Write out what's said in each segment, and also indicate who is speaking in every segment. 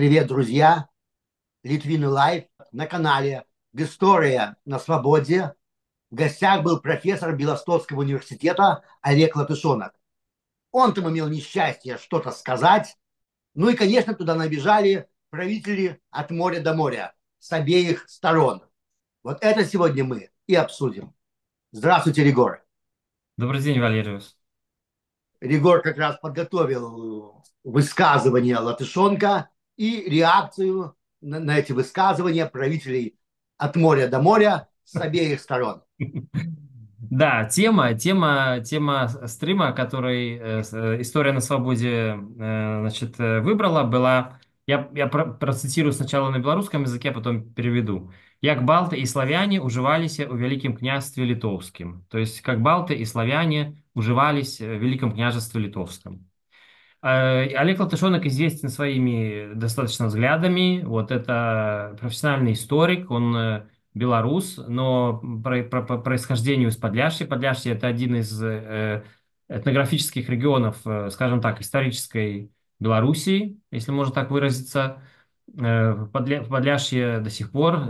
Speaker 1: Привет, друзья! Литвины Лайф на канале «История на свободе». В гостях был профессор Белостокского университета Олег Латышонок. Он там имел несчастье что-то сказать. Ну и, конечно, туда набежали правители от моря до моря с обеих сторон. Вот это сегодня мы и обсудим. Здравствуйте, Регор.
Speaker 2: Добрый день, Валерий.
Speaker 1: Регор как раз подготовил высказывание Латышонка, и реакцию на, на эти высказывания правителей от моря до моря с обеих сторон.
Speaker 2: Да, тема, тема, тема стрима, который э, э «История на свободе» э, значит, э, выбрала, была... Я, я процитирую сначала на белорусском языке, а потом переведу. «Як балты и славяне уживались у великим княжестве литовским». То есть, как балты и славяне уживались э, в Великом княжестве литовском. Э, Олег Латышонок известен своими достаточно взглядами. Вот это профессиональный историк, он э, белорус, но про, про, по происхождению из Подляшья. Подляшье – это один из э, этнографических регионов, скажем так, исторической Белоруссии, если можно так выразиться. В Подляшье до сих пор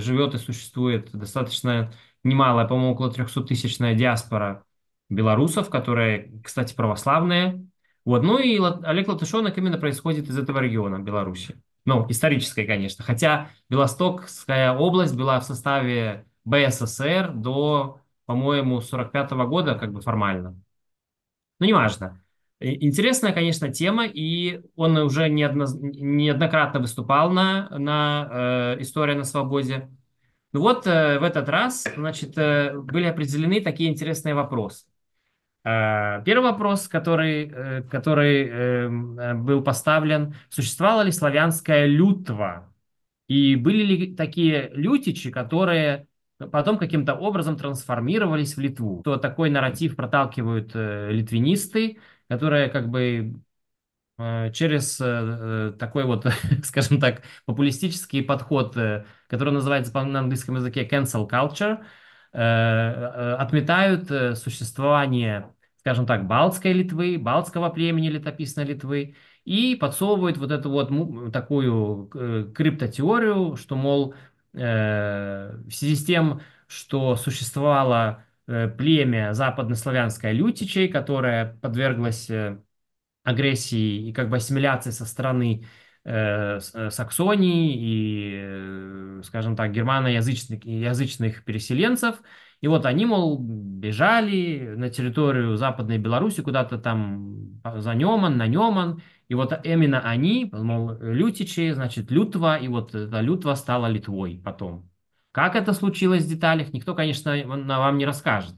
Speaker 2: живет и существует достаточно немалая, по-моему, около 300-тысячная диаспора белорусов, которые, кстати, православные, вот. Ну и Олег Латышонок именно происходит из этого региона Беларуси. Ну, исторической, конечно. Хотя Белостокская область была в составе БССР до, по-моему, 45 -го года, как бы формально. Ну, неважно. Интересная, конечно, тема, и он уже неодно, неоднократно выступал на, на э, «История на свободе». Ну вот э, в этот раз, значит, э, были определены такие интересные вопросы. Э, первый вопрос, который, э, который эм, э, был поставлен, существовала ли славянская лютва? И были ли такие лютичи, которые потом каким-то образом трансформировались в Литву? То такой нарратив проталкивают литвинисты, которые как бы через такой вот, скажем так, популистический подход, который называется на английском языке cancel culture, отметают существование скажем так, Балтской Литвы, Балтского племени летописной Литвы, и подсовывают вот эту вот такую э, криптотеорию, что, мол, э, в связи с тем, что существовало э, племя западнославянское лютичей, которое подверглось агрессии и как бы ассимиляции со стороны Саксонии и, скажем так, германоязычных язычных переселенцев – и вот они, мол, бежали на территорию Западной Беларуси, куда-то там за Неман, на Неман. И вот именно они, мол, лютичи, значит, Лютва, и вот эта Лютва стала Литвой потом. Как это случилось в деталях, никто, конечно, вам не расскажет.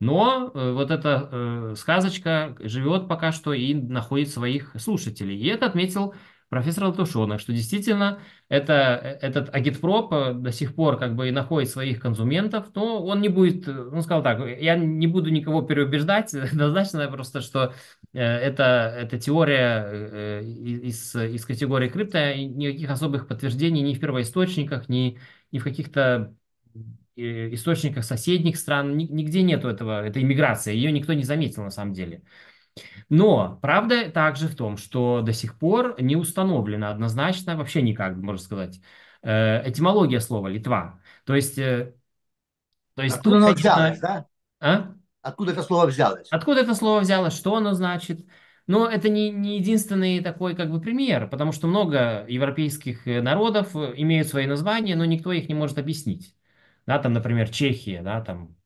Speaker 2: Но э, вот эта э, сказочка живет пока что и находит своих слушателей. И это отметил Профессор Латушона, что действительно это, э, этот агитпроп э, до сих пор как бы и находит своих консументов, но он не будет, он э, ну, сказал так, я не буду никого переубеждать, однозначно просто, что это, это теория из, из категории крипто, никаких особых подтверждений ни в первоисточниках, ни, ни в каких-то источниках соседних стран, нигде нету этого, этой иммиграции, ее никто не заметил на самом деле. Но правда также в том, что до сих пор не установлено однозначно, вообще никак, можно сказать, э, этимология слова «Литва». То есть... Э, то есть Откуда тут, оно конечно... взялось, да? А? Откуда это слово взялось? Откуда это слово взялось, что оно значит? Но это не, не единственный такой как бы пример, потому что много европейских э, народов имеют свои названия, но никто их не может объяснить. Да, там, например, Чехия, да, там,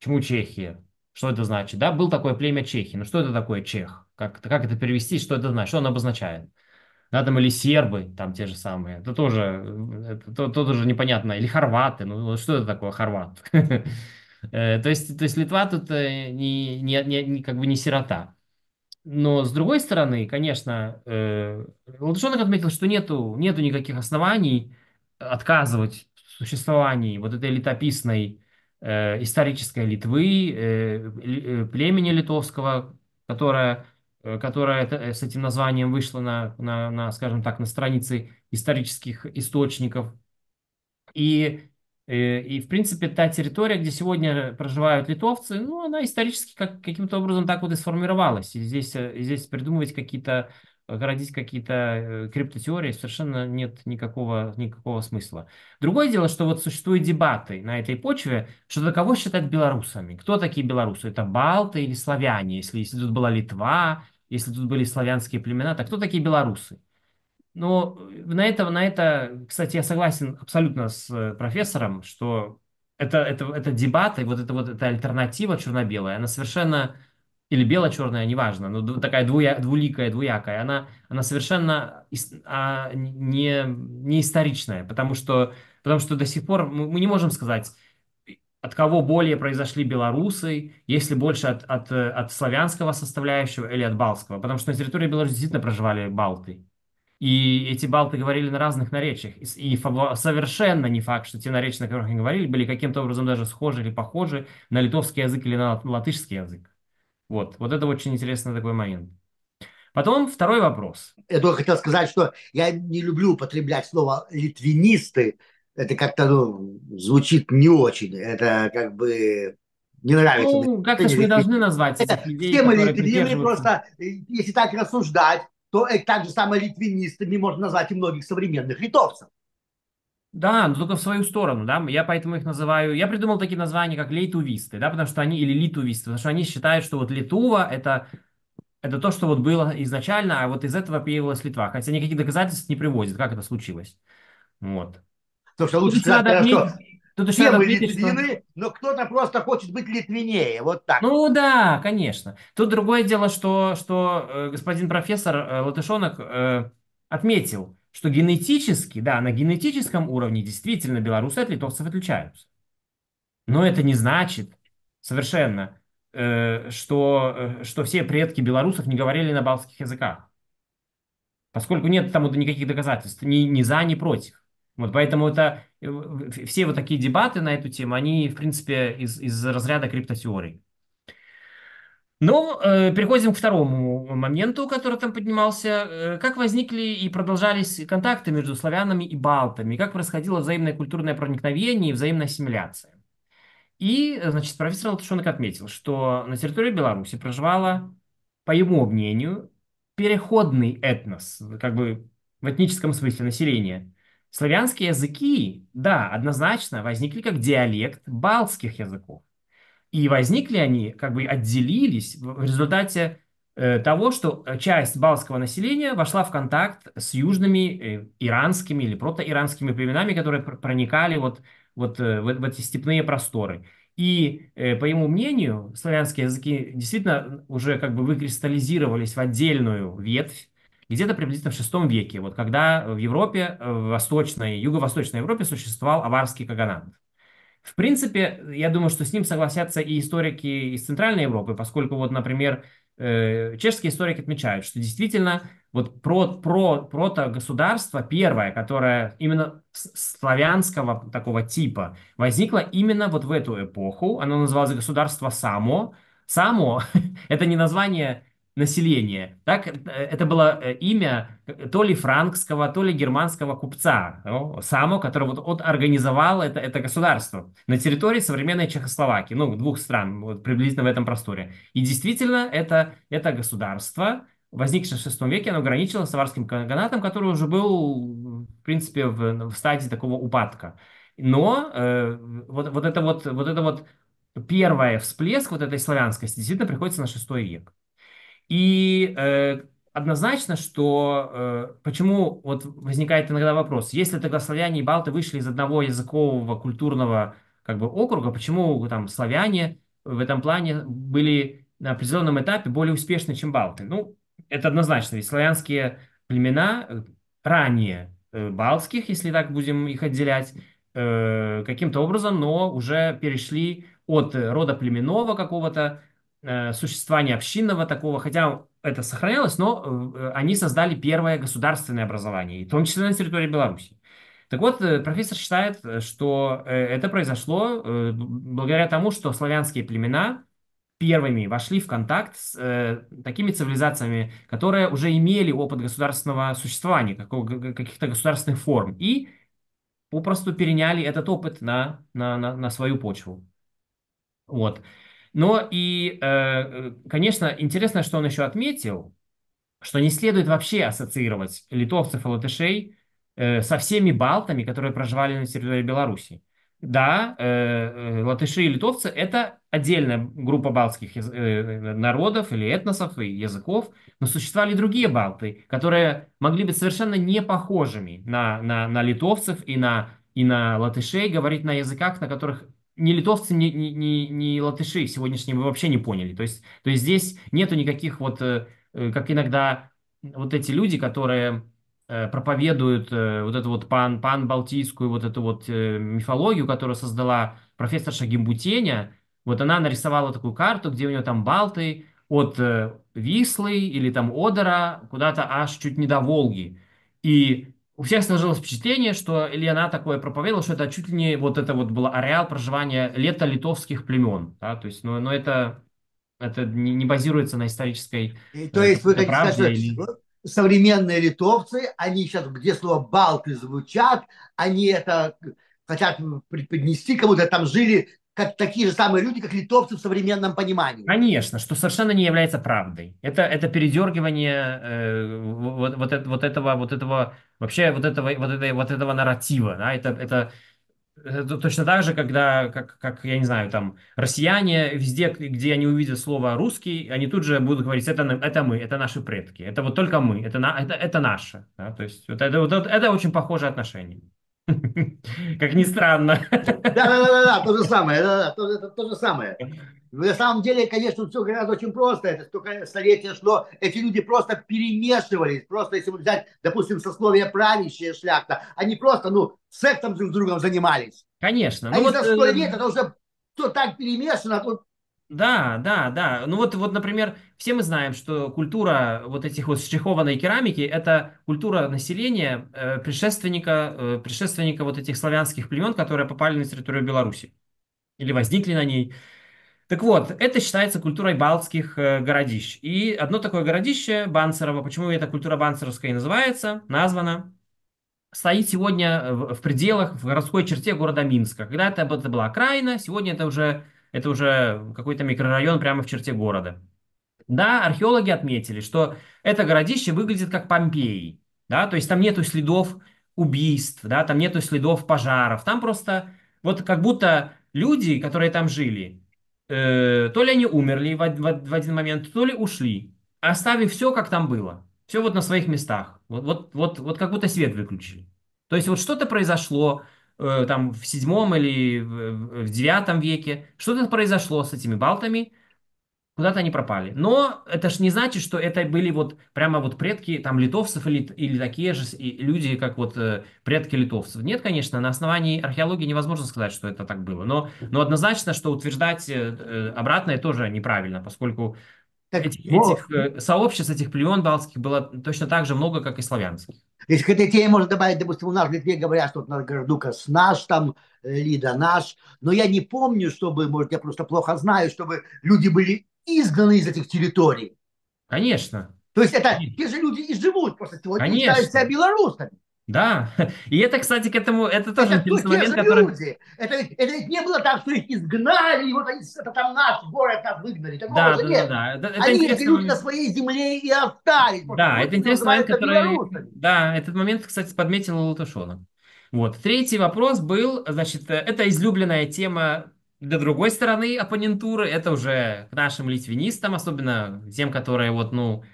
Speaker 2: чему Чехия? Что это значит? Да, был такое племя чехи. Но ну, что это такое чех? Как, как это перевести? Что это значит? Что он обозначает? Да, там или сербы, там те же самые. Это тоже, э, это, то, тоже непонятно. Или хорваты. Ну что это такое хорват? Э, то есть, то есть Литва тут э, не, не, не, как бы не сирота. Но с другой стороны, конечно, э, Ладышонок отметил, что нету, нету никаких оснований отказывать в существовании вот этой летописной Э, исторической Литвы, э, э, племени литовского, которая которая с этим названием вышла на, на, на, скажем так, на страницы исторических источников. И, и, в принципе, та территория, где сегодня проживают литовцы, ну, она исторически как, каким-то образом так вот и сформировалась. И здесь, здесь придумывать какие-то городить какие-то э, криптотеории совершенно нет никакого, никакого смысла. Другое дело, что вот существуют дебаты на этой почве, что до кого считать белорусами. Кто такие белорусы? Это балты или славяне? Если, если тут была Литва, если тут были славянские племена, то кто такие белорусы? Но э, на это, на это, кстати, я согласен абсолютно с профессором, что это, это, это дебаты, вот это вот эта альтернатива черно-белая, она совершенно или бело-черная, неважно, но такая двуя, двуликая, двуякая, она, она совершенно ис, а, не, не историчная, потому что, потому что до сих пор мы, мы не можем сказать, от кого более произошли белорусы, если больше от, от, от славянского составляющего или от балтского, потому что на территории Беларуси действительно проживали балты. И эти балты говорили на разных наречиях. И совершенно не факт, что те наречия, на которых они говорили, были каким-то образом даже схожи или похожи на литовский язык или на латышский язык. Вот, вот это очень интересный такой момент. Потом второй вопрос. Я только хотел сказать,
Speaker 1: что я не люблю употреблять слово «литвинисты». Это как-то ну, звучит не очень. Это как бы не нравится. Ну, как-то мы должны назвать Это
Speaker 2: людей, Все литвины, просто
Speaker 1: если так рассуждать, то так же самое литвинистами
Speaker 2: можно назвать и многих современных литовцев. Да, но только в свою сторону, да, я поэтому их называю, я придумал такие названия, как лейтувисты, да, потому что они, или литувисты, потому что они считают, что вот Литува это, это то, что вот было изначально, а вот из этого появилась Литва, хотя никаких доказательств не приводят, как это случилось, вот. То что ну, лучше Тут сказать, надо отметить, что Тут еще Все надо отметить, литвины, но кто-то просто хочет быть литвинее, вот так. Ну да, конечно. Тут другое дело, что, что э, господин профессор э, Латышонок э, отметил, что генетически, да, на генетическом уровне действительно белорусы от литовцев отличаются. Но это не значит совершенно, э, что, э, что все предки белорусов не говорили на балтских языках. Поскольку нет там никаких доказательств ни, ни за, ни против. Вот поэтому это э, все вот такие дебаты на эту тему, они, в принципе, из, из разряда криптотеорий. Ну, переходим к второму моменту, который там поднимался. Э, как возникли и продолжались контакты между славянами и балтами? Как происходило взаимное культурное проникновение и взаимная ассимиляция? И, значит, профессор Латышонок отметил, что на территории Беларуси проживало, по его мнению, переходный этнос, как бы в этническом смысле населения. Славянские языки, да, однозначно возникли как диалект балтских языков. И возникли они, как бы отделились в результате э, того, что часть балского населения вошла в контакт с южными э, иранскими или протоиранскими племенами, которые проникали вот, вот э, в, эти степные просторы. И, по его мнению, славянские языки действительно уже как бы выкристаллизировались в отдельную ветвь, где-то приблизительно в VI веке, вот когда в Европе, в Восточной, Юго-Восточной Европе существовал аварский каганат. В принципе, я думаю, что с ним согласятся и историки из Центральной Европы, поскольку вот, например, э, чешские историки отмечают, что действительно вот про, про, прото-государство первое, которое именно славянского такого типа возникло именно вот в эту эпоху. Оно называлось государство само. Само – это не название население. Так, э, это было э, имя э, то ли франкского, то ли германского купца, ну, само, который вот он организовал это, это государство на территории современной Чехословакии, ну, двух стран, вот приблизительно в этом просторе. И действительно, это, это государство, возникшее в VI веке, оно граничило с аварским каганатом, который уже был, в принципе, в, в стадии такого упадка. Но э, вот, вот это вот, вот это вот первый всплеск вот этой славянскости действительно приходится на VI век. И э, однозначно, что э, почему вот возникает иногда вопрос, если тогда славяне и балты вышли из одного языкового культурного как бы округа, почему там славяне в этом плане были на определенном этапе более успешны, чем балты? Ну, это однозначно, ведь славянские племена э, ранее э, балтских, если так будем их отделять, э, каким-то образом, но уже перешли от э, рода племенного какого-то Э, существования общинного такого, хотя это сохранялось, но э, они создали первое государственное образование, в том числе на территории Беларуси. Так вот, э, профессор считает, что это произошло благодаря тому, что славянские племена первыми вошли в контакт с э, такими цивилизациями, которые уже имели опыт государственного существования, каких-то государственных форм, и попросту переняли этот опыт на, на, на, на свою почву. Вот. Но и, э, э, конечно, интересно, что он еще отметил, что не следует вообще ассоциировать литовцев и латышей э, со всеми балтами, которые проживали на территории Беларуси. Да, латыши и литовцы – это отдельная группа балтских народов или этносов и языков, но существовали другие балты, которые могли быть совершенно не похожими на, на, на литовцев и на, и на латышей, говорить на языках, на которых ни литовцы, ни, ни, ни, ни латыши сегодняшние вы вообще не поняли. То есть, то есть здесь нету никаких вот, э, э, как иногда вот эти люди, которые э, проповедуют вот эту вот пан, пан-балтийскую вот эту вот мифологию, которую создала профессор Гимбутеня. Вот она нарисовала такую карту, где у нее там Балты от Вислы или там Одера куда-то аж чуть не до Волги. И у всех сложилось впечатление, что Илья такое проповедовала, что это чуть ли не вот это вот был ареал проживания лето литовских племен. Да? То есть, но, но это, это не, не базируется на исторической И,
Speaker 1: э, То есть вы хотите сказать, что или... современные литовцы, они сейчас, где слово «балты» звучат, они это хотят преподнести
Speaker 2: кому-то, там жили как такие же самые люди, как литовцы в современном понимании. Конечно, что совершенно не является правдой. Это, это передергивание э, вот, вот, вот, этого, вот этого вообще вот этого, вот этой, вот этого нарратива, да, это, это, это точно так же, когда, как, как, я не знаю, там, россияне везде, где они увидят слово «русский», они тут же будут говорить, это, это мы, это наши предки, это вот только мы, это, на, это, это наше. Да? То есть вот это, вот это очень похожее отношение. Как ни странно.
Speaker 1: Да-да-да, то же самое, да, да, то, это то же самое. На самом деле, конечно, все гораздо очень просто. Это столько столетия шло. Эти люди просто перемешивались. Просто если взять, допустим, сословие правящая шляхта, они просто, ну, сексом друг с другом занимались.
Speaker 2: Конечно. А ну, за э, сто лет, это
Speaker 1: уже все так перемешано, а тут
Speaker 2: да, да, да. Ну вот, вот, например, все мы знаем, что культура вот этих вот штрихованной керамики – это культура населения э, предшественника, э, предшественника вот этих славянских племен, которые попали на территорию Беларуси или возникли на ней. Так вот, это считается культурой балтских э, городищ. И одно такое городище, Банцерово, почему эта культура Банцеровская и называется, названа, стоит сегодня в, в пределах, в городской черте города Минска. Когда-то это была окраина, сегодня это уже это уже какой-то микрорайон прямо в черте города. Да, археологи отметили, что это городище выглядит как Помпеи, да, то есть там нету следов убийств, да, там нету следов пожаров, там просто вот как будто люди, которые там жили, э, то ли они умерли в, в, в один момент, то ли ушли, оставив все, как там было, все вот на своих местах, вот, вот, вот, вот как будто свет выключили. То есть вот что-то произошло, Э, там в седьмом или в девятом веке. Что-то произошло с этими балтами, куда-то они пропали. Но это же не значит, что это были вот прямо вот предки там литовцев или, или такие же люди, как вот э, предки литовцев. Нет, конечно, на основании археологии невозможно сказать, что это так было. Но, но однозначно, что утверждать э, э обратное тоже неправильно, поскольку так, этих, ну, этих э, сообществ, этих племен балтских было точно так же много, как и славянских.
Speaker 1: Если к этой теме можно добавить, допустим, у нас в Литве говорят, что вот на с наш, там, э, Лида наш. Но я не помню, чтобы, может, я просто плохо знаю, чтобы люди были изгнаны из этих
Speaker 2: территорий. Конечно. То есть это
Speaker 1: те же люди и живут, просто сегодня Конечно. считают себя
Speaker 2: белорусами. Да, и это, кстати, к этому, это тоже это интересный момент, который... Люди.
Speaker 1: Это, это ведь не было так, что их изгнали, и вот они, это там наш город нас выгнали. Такого да, да, нет. да,
Speaker 2: да. Это они, эти люди на
Speaker 1: своей земле и остались. Да, вот это интересный момент, который...
Speaker 2: Да, этот момент, кстати, подметил Латушона. Вот, третий вопрос был, значит, это излюбленная тема для другой стороны оппонентуры, это уже к нашим литвинистам, особенно тем, которые вот, ну,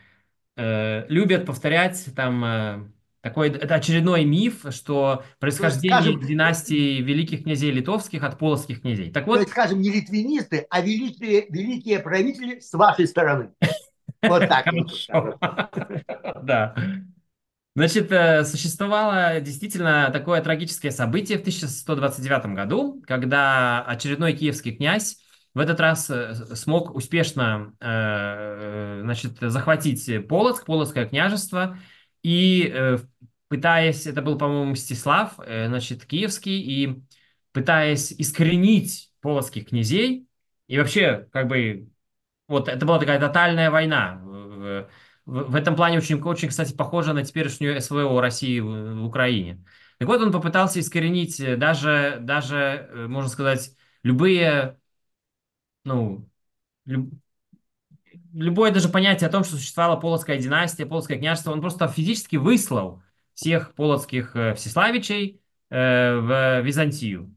Speaker 2: э, любят повторять там... Э, такой, это очередной миф, что происхождение есть, скажем, династии великих князей литовских от полоцких князей. Так вот,
Speaker 1: есть, скажем, не литвинисты, а великие, великие правители с вашей стороны. Вот так.
Speaker 2: Да. Значит, э, существовало действительно такое трагическое событие в 1129 году, когда очередной киевский князь в этот раз э, смог успешно э, значит, захватить Полоцк, Полоцкое княжество, и пытаясь, это был, по-моему, Мстислав, э, значит, киевский, и пытаясь искоренить полоцких князей, и вообще, как бы, вот это была такая тотальная война. В, в, в этом плане очень, очень, кстати, похоже на теперешнюю СВО России в, в Украине. Так вот, он попытался искоренить э, даже, даже э, можно сказать, любые, ну, люб, любое даже понятие о том, что существовала Полоцкая династия, Полоцкое княжество, он просто физически выслал всех полоцких э, всеславичей э, в Византию.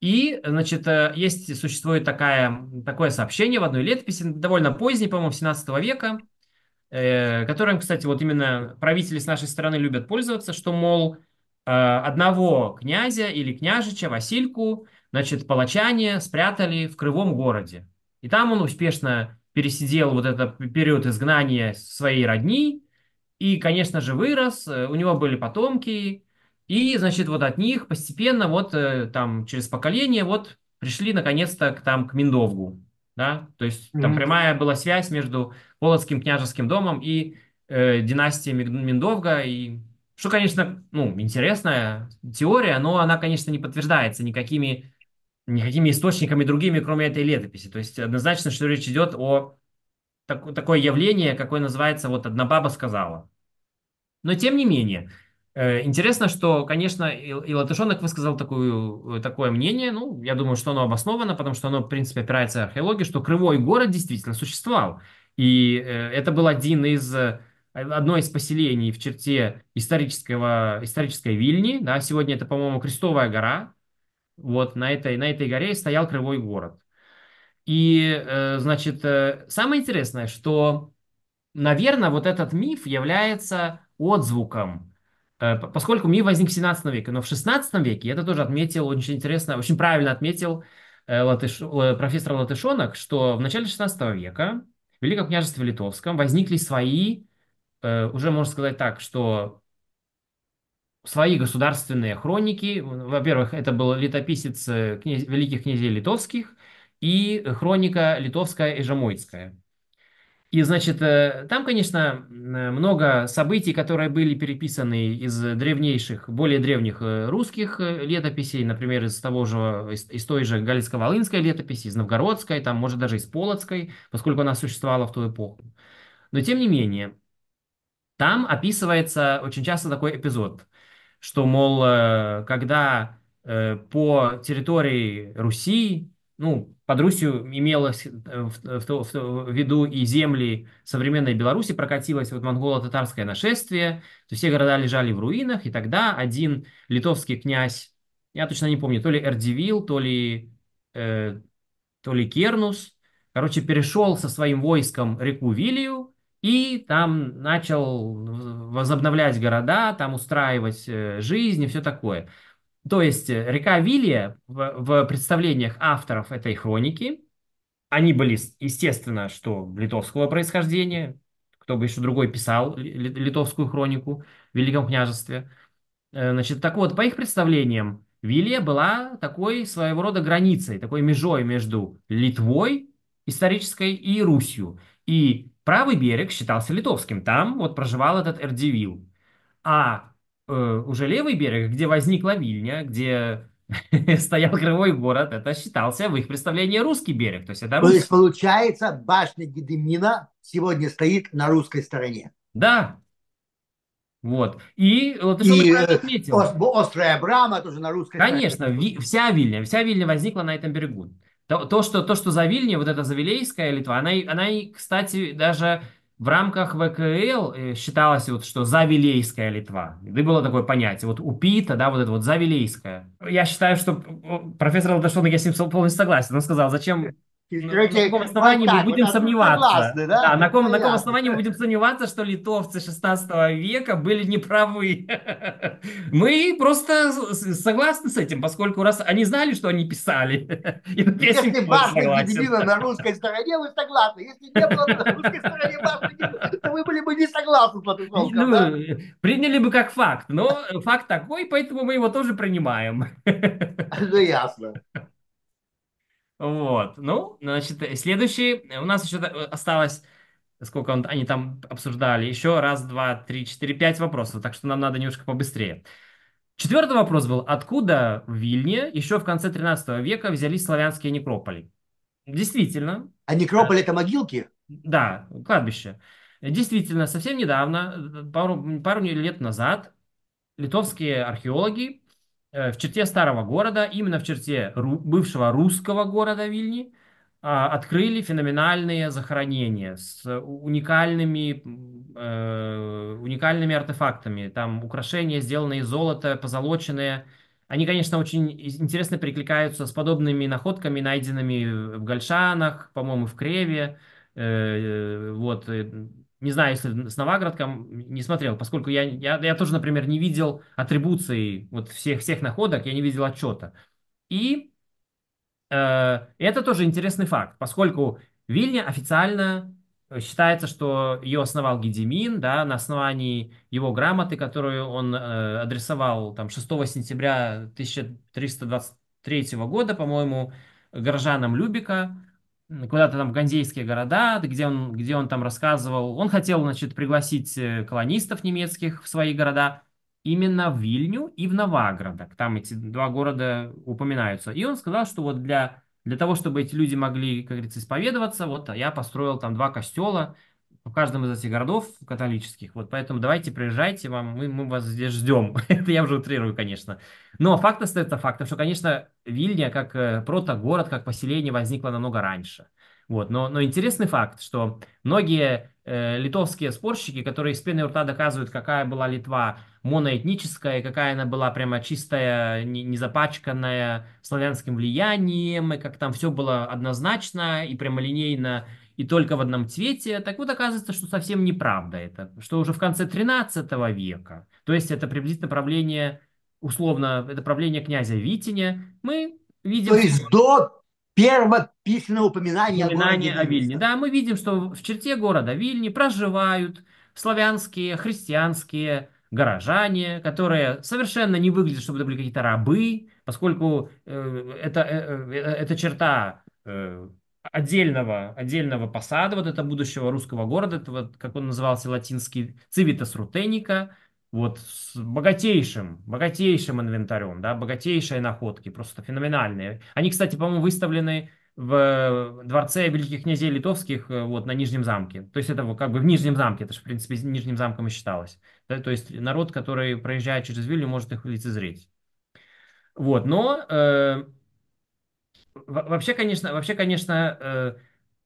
Speaker 2: И, значит, э, есть, существует такая, такое сообщение в одной летописи, довольно поздней, по-моему, 17 века, которым, кстати, вот именно правители с нашей стороны любят пользоваться, что, мол, одного князя или княжича Васильку, значит, палачане спрятали в Крывом городе. И там он успешно пересидел вот этот период изгнания своей родни, и, конечно же, вырос, э, у него были потомки, и, значит, вот от них постепенно, вот э, там через поколение, вот пришли наконец-то к, там, к Миндовгу, да, то есть там mm-hmm. прямая была связь между Полоцким княжеским домом и э, династией Миндовга, и что, конечно, ну, интересная теория, но она, конечно, не подтверждается никакими, никакими источниками другими, кроме этой летописи, то есть однозначно, что речь идет о так, такое явление, какое называется вот «одна баба сказала». Но тем не менее, э, Интересно, что, конечно, и, и Латышонок высказал такую, э, такое мнение, ну, я думаю, что оно обосновано, потому что оно, в принципе, опирается на археологию, что Крывой город действительно существовал. И э, это был один из, одно из поселений в черте исторического, исторической Вильни, да, сегодня это, по-моему, Крестовая гора, вот, на этой, на этой горе стоял Крывой город. И, значит, самое интересное, что, наверное, вот этот миф является отзвуком, э, поскольку миф возник в 17 веке, но в 16 веке, это тоже отметил очень интересно, очень правильно отметил э, латыш, э, профессор Латышонок, что в начале 16 века в Великом княжестве Литовском возникли свои, уже можно сказать так, что свои государственные хроники. Во-первых, это был летописец князь, великих князей литовских и хроника литовская и жамойская. И, значит, э, там, конечно, много событий, которые были переписаны из древнейших, более древних э, русских э, летописей, например, из того же, из, той же Галицко-Волынской летописи, из Новгородской, там, может, даже из Полоцкой, поскольку она существовала в ту эпоху. Но, тем не менее, там описывается очень часто такой эпизод, что, мол, когда по территории Руси ну, под Русью имелось э, в, э, в, в, в виду и земли современной Беларуси, прокатилось вот монголо-татарское нашествие, то все города лежали в руинах, и тогда один литовский князь, я точно не помню, то ли Эрдивил, то ли, э, то ли Кернус, короче, перешел со своим войском реку Вилию, и там начал возобновлять города, там устраивать э, жизнь и все такое. То есть э, река Вилья в, в представлениях авторов этой хроники, они были, естественно, что литовского происхождения, кто бы еще другой писал литовскую хронику в Великом княжестве. Э, значит, так вот, по их представлениям, Вилья была такой своего рода границей, такой межой между Литвой исторической и Русью. И правый берег считался литовским, там вот проживал этот Эрдивил. А Э, уже левый берег, где возникла Вильня, где стоял Кривой город, это считался в их представлении русский берег. То есть, это То есть
Speaker 1: получается, башня Гедемина сегодня стоит на русской стороне. Да. Вот. И
Speaker 2: Латышева и, э, отметил. Ос,
Speaker 1: острая Брама тоже на русской Конечно,
Speaker 2: стороне. Конечно, вся Вильня, вся Вильня возникла на этом берегу. То, то, что, то, что за Вильня, вот эта Завилейская Литва, она, она, и, кстати, даже в рамках ВКЛ э, считалось, вот, что Завилейская Литва. И было такое понятие. Вот упита, да, вот это вот Завилейская. Я считаю, что э, профессор Алдашон, ну, я с ним полностью согласен. Он сказал, зачем Берете ну, на каком основании вот мы будем вот сомневаться? Классный, да? Да, на, каком, на каком основании мы будем сомневаться, что литовцы 16 века были неправы? Мы просто согласны с этим, поскольку раз они знали, что они писали. Если башня Гедемина на
Speaker 1: русской стороне, вы согласны. Если не было на русской стороне башни, то вы были бы не согласны с ну, Латышовком. Да?
Speaker 2: Приняли бы как факт, но факт такой, поэтому мы его тоже принимаем. Ну ясно. Вот. Ну, значит, э, следующий. Э, у нас еще э, осталось, сколько он, они там обсуждали, еще раз, два, три, четыре, пять вопросов, так что нам надо немножко побыстрее. Четвертый вопрос был, откуда в Вильне еще в конце 13 века взялись славянские некрополи? Действительно. А некрополь это могилки? Да, кладбище. Действительно, совсем недавно, пару, пару лет назад, литовские археологи Э, в черте старого города, именно в черте ру- бывшего русского города Вильни, а, открыли феноменальные захоронения с уникальными, э, уникальными артефактами. Там украшения, сделанные из золота, позолоченные. Они, конечно, очень интересно перекликаются с подобными находками, найденными в Гальшанах, по-моему, в Креве. Э, вот, э, не знаю, если с Новоградком не смотрел, поскольку я, я, я тоже, например, не видел атрибуции вот всех, всех находок, я не видел отчета. И э, это тоже интересный факт, поскольку Вильня официально считается, что ее основал Гедемин, да, на основании его грамоты, которую он э, адресовал там 6 сентября 1323 года, по-моему, горожанам Любика, куда-то там в ганзейские города, где он, где он там рассказывал. Он хотел, значит, пригласить э, колонистов немецких в свои города, именно в Вильню и в Новоградок. Там эти два города упоминаются. И он сказал, что вот для, для того, чтобы эти люди могли, как говорится, исповедоваться, вот я построил там два костела, в каждом из этих городов католических. Вот поэтому давайте приезжайте, вам, мы, мы вас здесь ждем. Это я уже утрирую, конечно. Но факт остается фактом, что, конечно, Вильня как э, протогород, как поселение возникло намного раньше. Вот. Но, но интересный факт, что многие э, литовские спорщики, которые из пены рта доказывают, какая была Литва моноэтническая, какая она была прямо чистая, не, не запачканная славянским влиянием, и как там все было однозначно и прямолинейно и только в одном цвете, так вот оказывается, что совсем неправда это, что уже в конце 13 века, то есть это приблизительно правление, условно, это правление князя Витиня, мы видим... То есть до первого письменного упоминания, упоминания о, о Вильне. Да, мы видим, что в черте города Вильни проживают славянские, христианские горожане, которые совершенно не выглядят, чтобы это были какие-то рабы, поскольку э, это, э, э, э эта черта э, отдельного, отдельного посада, вот это будущего русского города, это вот, как он назывался латинский, civitas rutenica вот с богатейшим, богатейшим инвентарем, да, богатейшие находки, просто феноменальные. Они, кстати, по-моему, выставлены в э, дворце великих князей литовских э, вот на Нижнем замке. То есть это как бы в Нижнем замке, это же в принципе Нижним замком и считалось. Да? То есть народ, который проезжает через Вилю, может их лицезреть. Вот, но э, Вообще, конечно, вообще, конечно, э,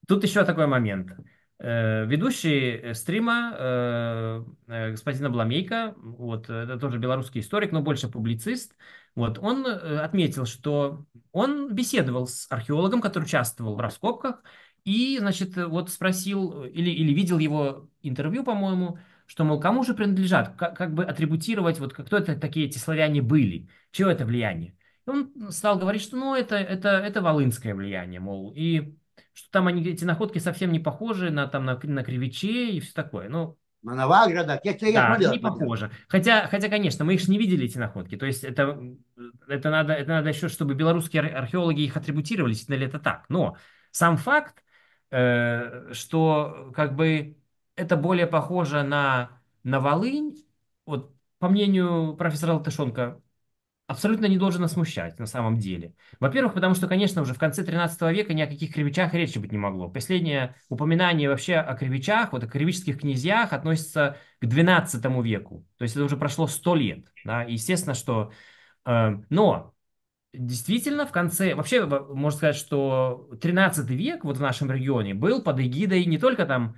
Speaker 2: тут еще такой момент. Э, ведущий э, стрима господина Бламейка, вот, это тоже белорусский историк, но больше публицист, вот, он отметил, что он беседовал с археологом, который участвовал в раскопках, и, значит, вот спросил, или, или видел его интервью, по-моему, что, мол, кому же принадлежат, как, как бы атрибутировать, вот кто это такие эти славяне были, чего это влияние он стал говорить, что ну, это, это, это волынское влияние, мол, и что там они, эти находки совсем не похожи на, там, на, на кривичей и все такое. Ну, но на Ваградах, я, я да, смотрел. не похоже. Хотя, хотя, конечно, мы их же не видели, эти находки. То есть это, это, надо, это надо еще, чтобы белорусские археологи их атрибутировали, действительно ли это так. Но сам факт, э, что как бы это более похоже на, на Волынь, вот по мнению профессора Латышонка абсолютно не должен нас смущать на самом деле. Во-первых, потому что, конечно, уже в конце 13 века ни о каких кривичах речи быть не могло. Последнее упоминание вообще о кривичах, вот о кривических князьях относится к 12 веку. То есть это уже прошло 100 лет. Да? И естественно, что... Э, но действительно в конце... Вообще, можно сказать, что 13 век вот в нашем регионе был под эгидой не только там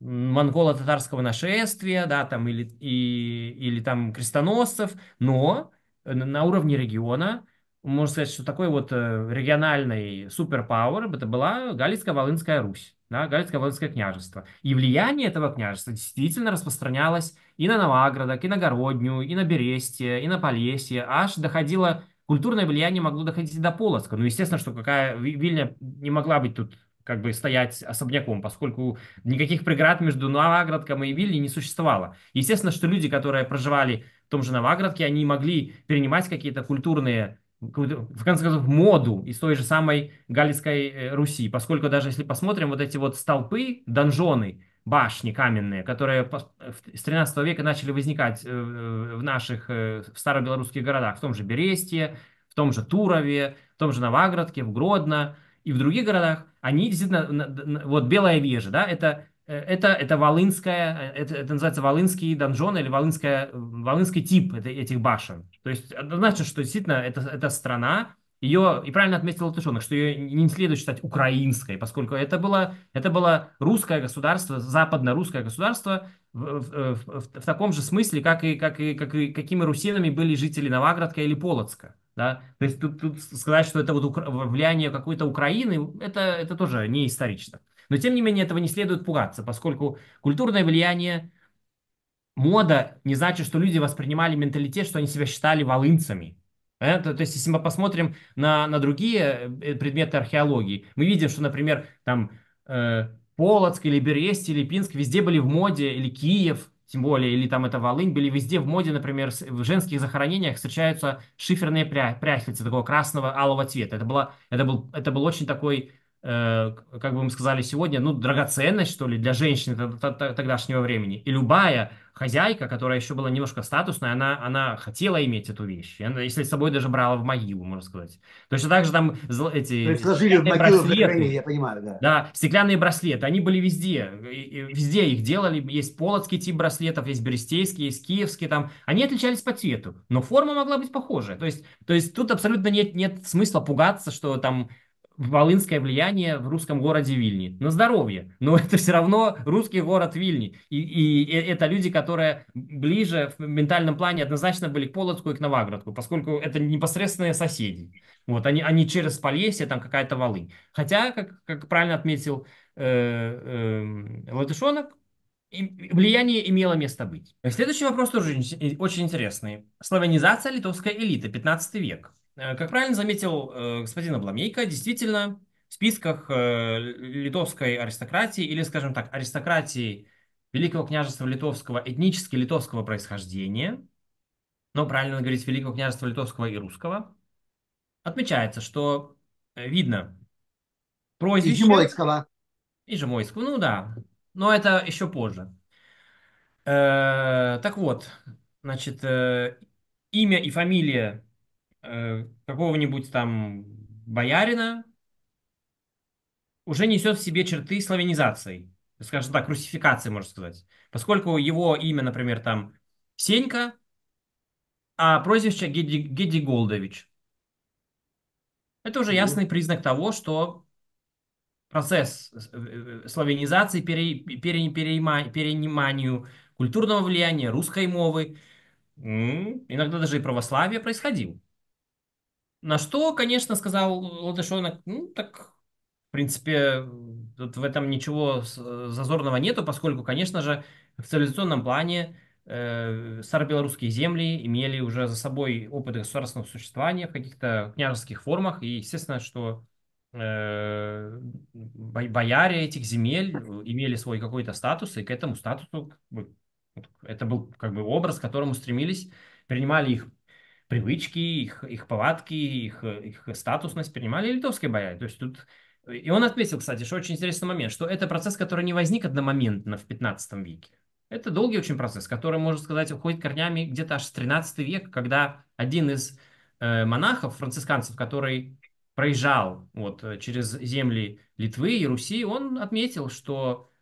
Speaker 2: монголо-татарского нашествия, да, там, или, и, или там крестоносцев, но Э, на уровне региона, можно сказать, что такой вот э, региональный суперпауэр это была Галицко-Волынская Русь, да, Галицко-Волынское княжество. И влияние этого княжества действительно распространялось и на Новогородок, и на Городню, и на Берестье, и на Полесье, аж доходило, культурное влияние могло доходить и до Полоцка. Ну, естественно, что какая Вильня не могла быть тут как бы стоять особняком, поскольку никаких преград между Новоградком и Вилли не существовало. Естественно, что люди, которые проживали в том же Новоградке, они могли перенимать какие-то культурные в конце концов, моду из той же самой Галицкой э, Руси, поскольку даже если посмотрим вот эти вот столпы, донжоны, башни каменные, которые с 13 века начали возникать э, э, в наших в старобелорусских городах, в том же Бересте, в том же Турове, в том же Новоградке, в Гродно, и в других городах, они действительно, вот Белая Вежа, да, это, э, это, это Волынская, э, это, это называется Волынский донжон или Волынская, Волынский тип этих башен. То есть однозначно, что действительно это, это страна, ее, и правильно отметил Латышонок, что ее не следует считать украинской, поскольку это было, это было русское государство, западно-русское государство, в, э, в, в, в таком же смысле, как и, как и, как и какими русинами были жители Новоградка или Полоцка. Да? То есть тут, тут сказать, что это вот влияние какой-то Украины, это, это тоже не исторично. Но тем не менее этого не следует пугаться, поскольку культурное влияние, мода не значит, что люди воспринимали менталитет, что они себя считали волынцами. Это, то есть, если мы посмотрим на, на другие э, предметы археологии, мы видим, что, например, там э, Полоцк или Берест или Пинск везде были в моде, или Киев, тем более, или там это волынь, были везде в моде, например, в женских захоронениях встречаются шиферные пря пряхлицы такого красного, алого цвета. Это, было, это, был, это был очень такой Э, как бы мы сказали сегодня, ну, драгоценность, что ли, для женщины тогдашнего времени. И любая хозяйка, которая еще была немножко статусная, она, она хотела иметь эту вещь. она, если с собой даже брала в могилу, можно сказать. Точно так же там эти сложили в могилу браслеты, в я понимаю, да. Да, стеклянные браслеты, они были везде. Везде их делали. Есть полоцкий тип браслетов, есть берестейские, есть киевский там. Они отличались по цвету, но форма могла быть похожая. То есть, то есть тут абсолютно нет, нет смысла пугаться, что там волынское влияние в русском городе Вильни. На здоровье. Но это все равно русский город Вильни. И, и э, это люди, которые ближе в ментальном плане однозначно были к Полоцку и к Новоградку, поскольку это непосредственные соседи. Вот, они, они через Полесье, там какая-то Волынь. Хотя, как, как правильно отметил э, э, Латышонок, влияние имело место быть. Следующий вопрос тоже очень интересный. Славянизация литовской элиты, 15 век. Э, как правильно заметил э, господин Обламейко, действительно, в списках э, литовской аристократии или, скажем так, аристократии Великого княжества литовского, этнически литовского происхождения, но правильно говорить Великого княжества литовского и русского, отмечается, что видно прозвище... И Жемойского. ну да. Но это еще позже. Э, так вот, значит, э, имя и фамилия э, какого-нибудь там боярина, уже несет в себе черты славянизации. Скажем так, русификации, можно сказать. Поскольку его имя, например, там Сенька, а прозвище Геди, Геди Голдович. Это уже ясный признак того, что процесс э, э, славянизации, пере, пере, пере, перениманию культурного влияния, русской мовы, иногда даже и православия происходил. На что, конечно, сказал Ладышонок, ну, так, в принципе, тут в этом ничего э, зазорного нету, поскольку, конечно же, в цивилизационном плане э, старобелорусские земли имели уже за собой опыт государственного существования в каких-то княжеских формах, и, естественно, что э, бояре этих земель имели свой какой-то статус, и к этому статусу как бы, это был как бы образ, к которому стремились, принимали их привычки, их, их повадки, их, их статусность принимали литовские бояре. То есть тут... И он отметил, кстати, что очень интересный момент, что это процесс, который не возник одномоментно в 15 веке. Это долгий очень процесс, который, можно сказать, уходит корнями где-то аж с 13 века, когда один из э, монахов, францисканцев, который проезжал вот, через земли Литвы и Руси, он отметил, что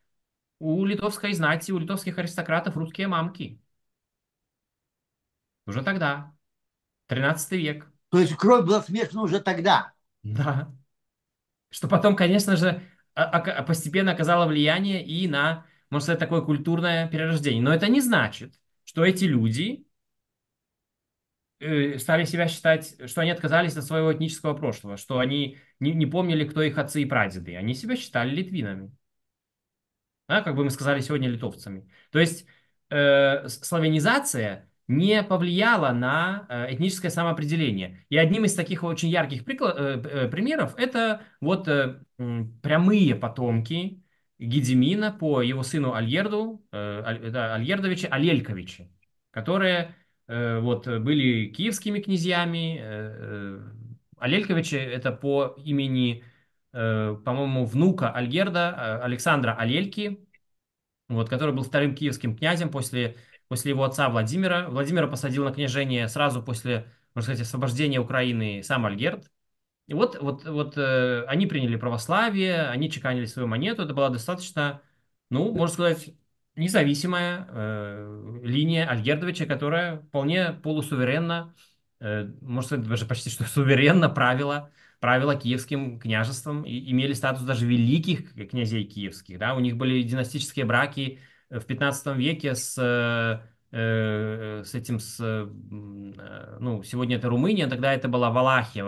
Speaker 2: у литовской знати, у литовских аристократов русские мамки. Уже тогда. 13 век. То есть кровь была смешана уже тогда. Да. Что потом, конечно же, а, а, постепенно оказало влияние и на, можно сказать, такое культурное перерождение. Но это не значит, что эти люди э, стали себя считать, что они отказались от своего этнического прошлого, что они не, не помнили, кто их отцы и прадеды. Они себя считали литвинами. Да, как бы мы сказали сегодня литовцами. То есть э, славянизация не повлияло на э, этническое самоопределение. И одним из таких очень ярких э, э, примеров это вот прямые потомки Гедемина по его сыну Альерду, Альердовиче, Алельковиче, которые вот были киевскими князьями. Алельковиче это по имени, по-моему, внука Альгерда Александра Алельки, вот, который был вторым киевским князем после после его отца Владимира. Владимира посадил на княжение сразу после, можно сказать, освобождения Украины сам Альгерд. И вот, вот, вот э, они приняли православие, они чеканили свою монету. Это была достаточно, ну, можно сказать, независимая э, линия Альгердовича, которая вполне полусуверенно, э, можно сказать, даже почти что суверенно правила, правила киевским княжеством и имели статус даже великих князей киевских. Да? У них были династические браки, в 15 веке с э, с этим, с, э, ну, сегодня это Румыния, тогда это была Валахия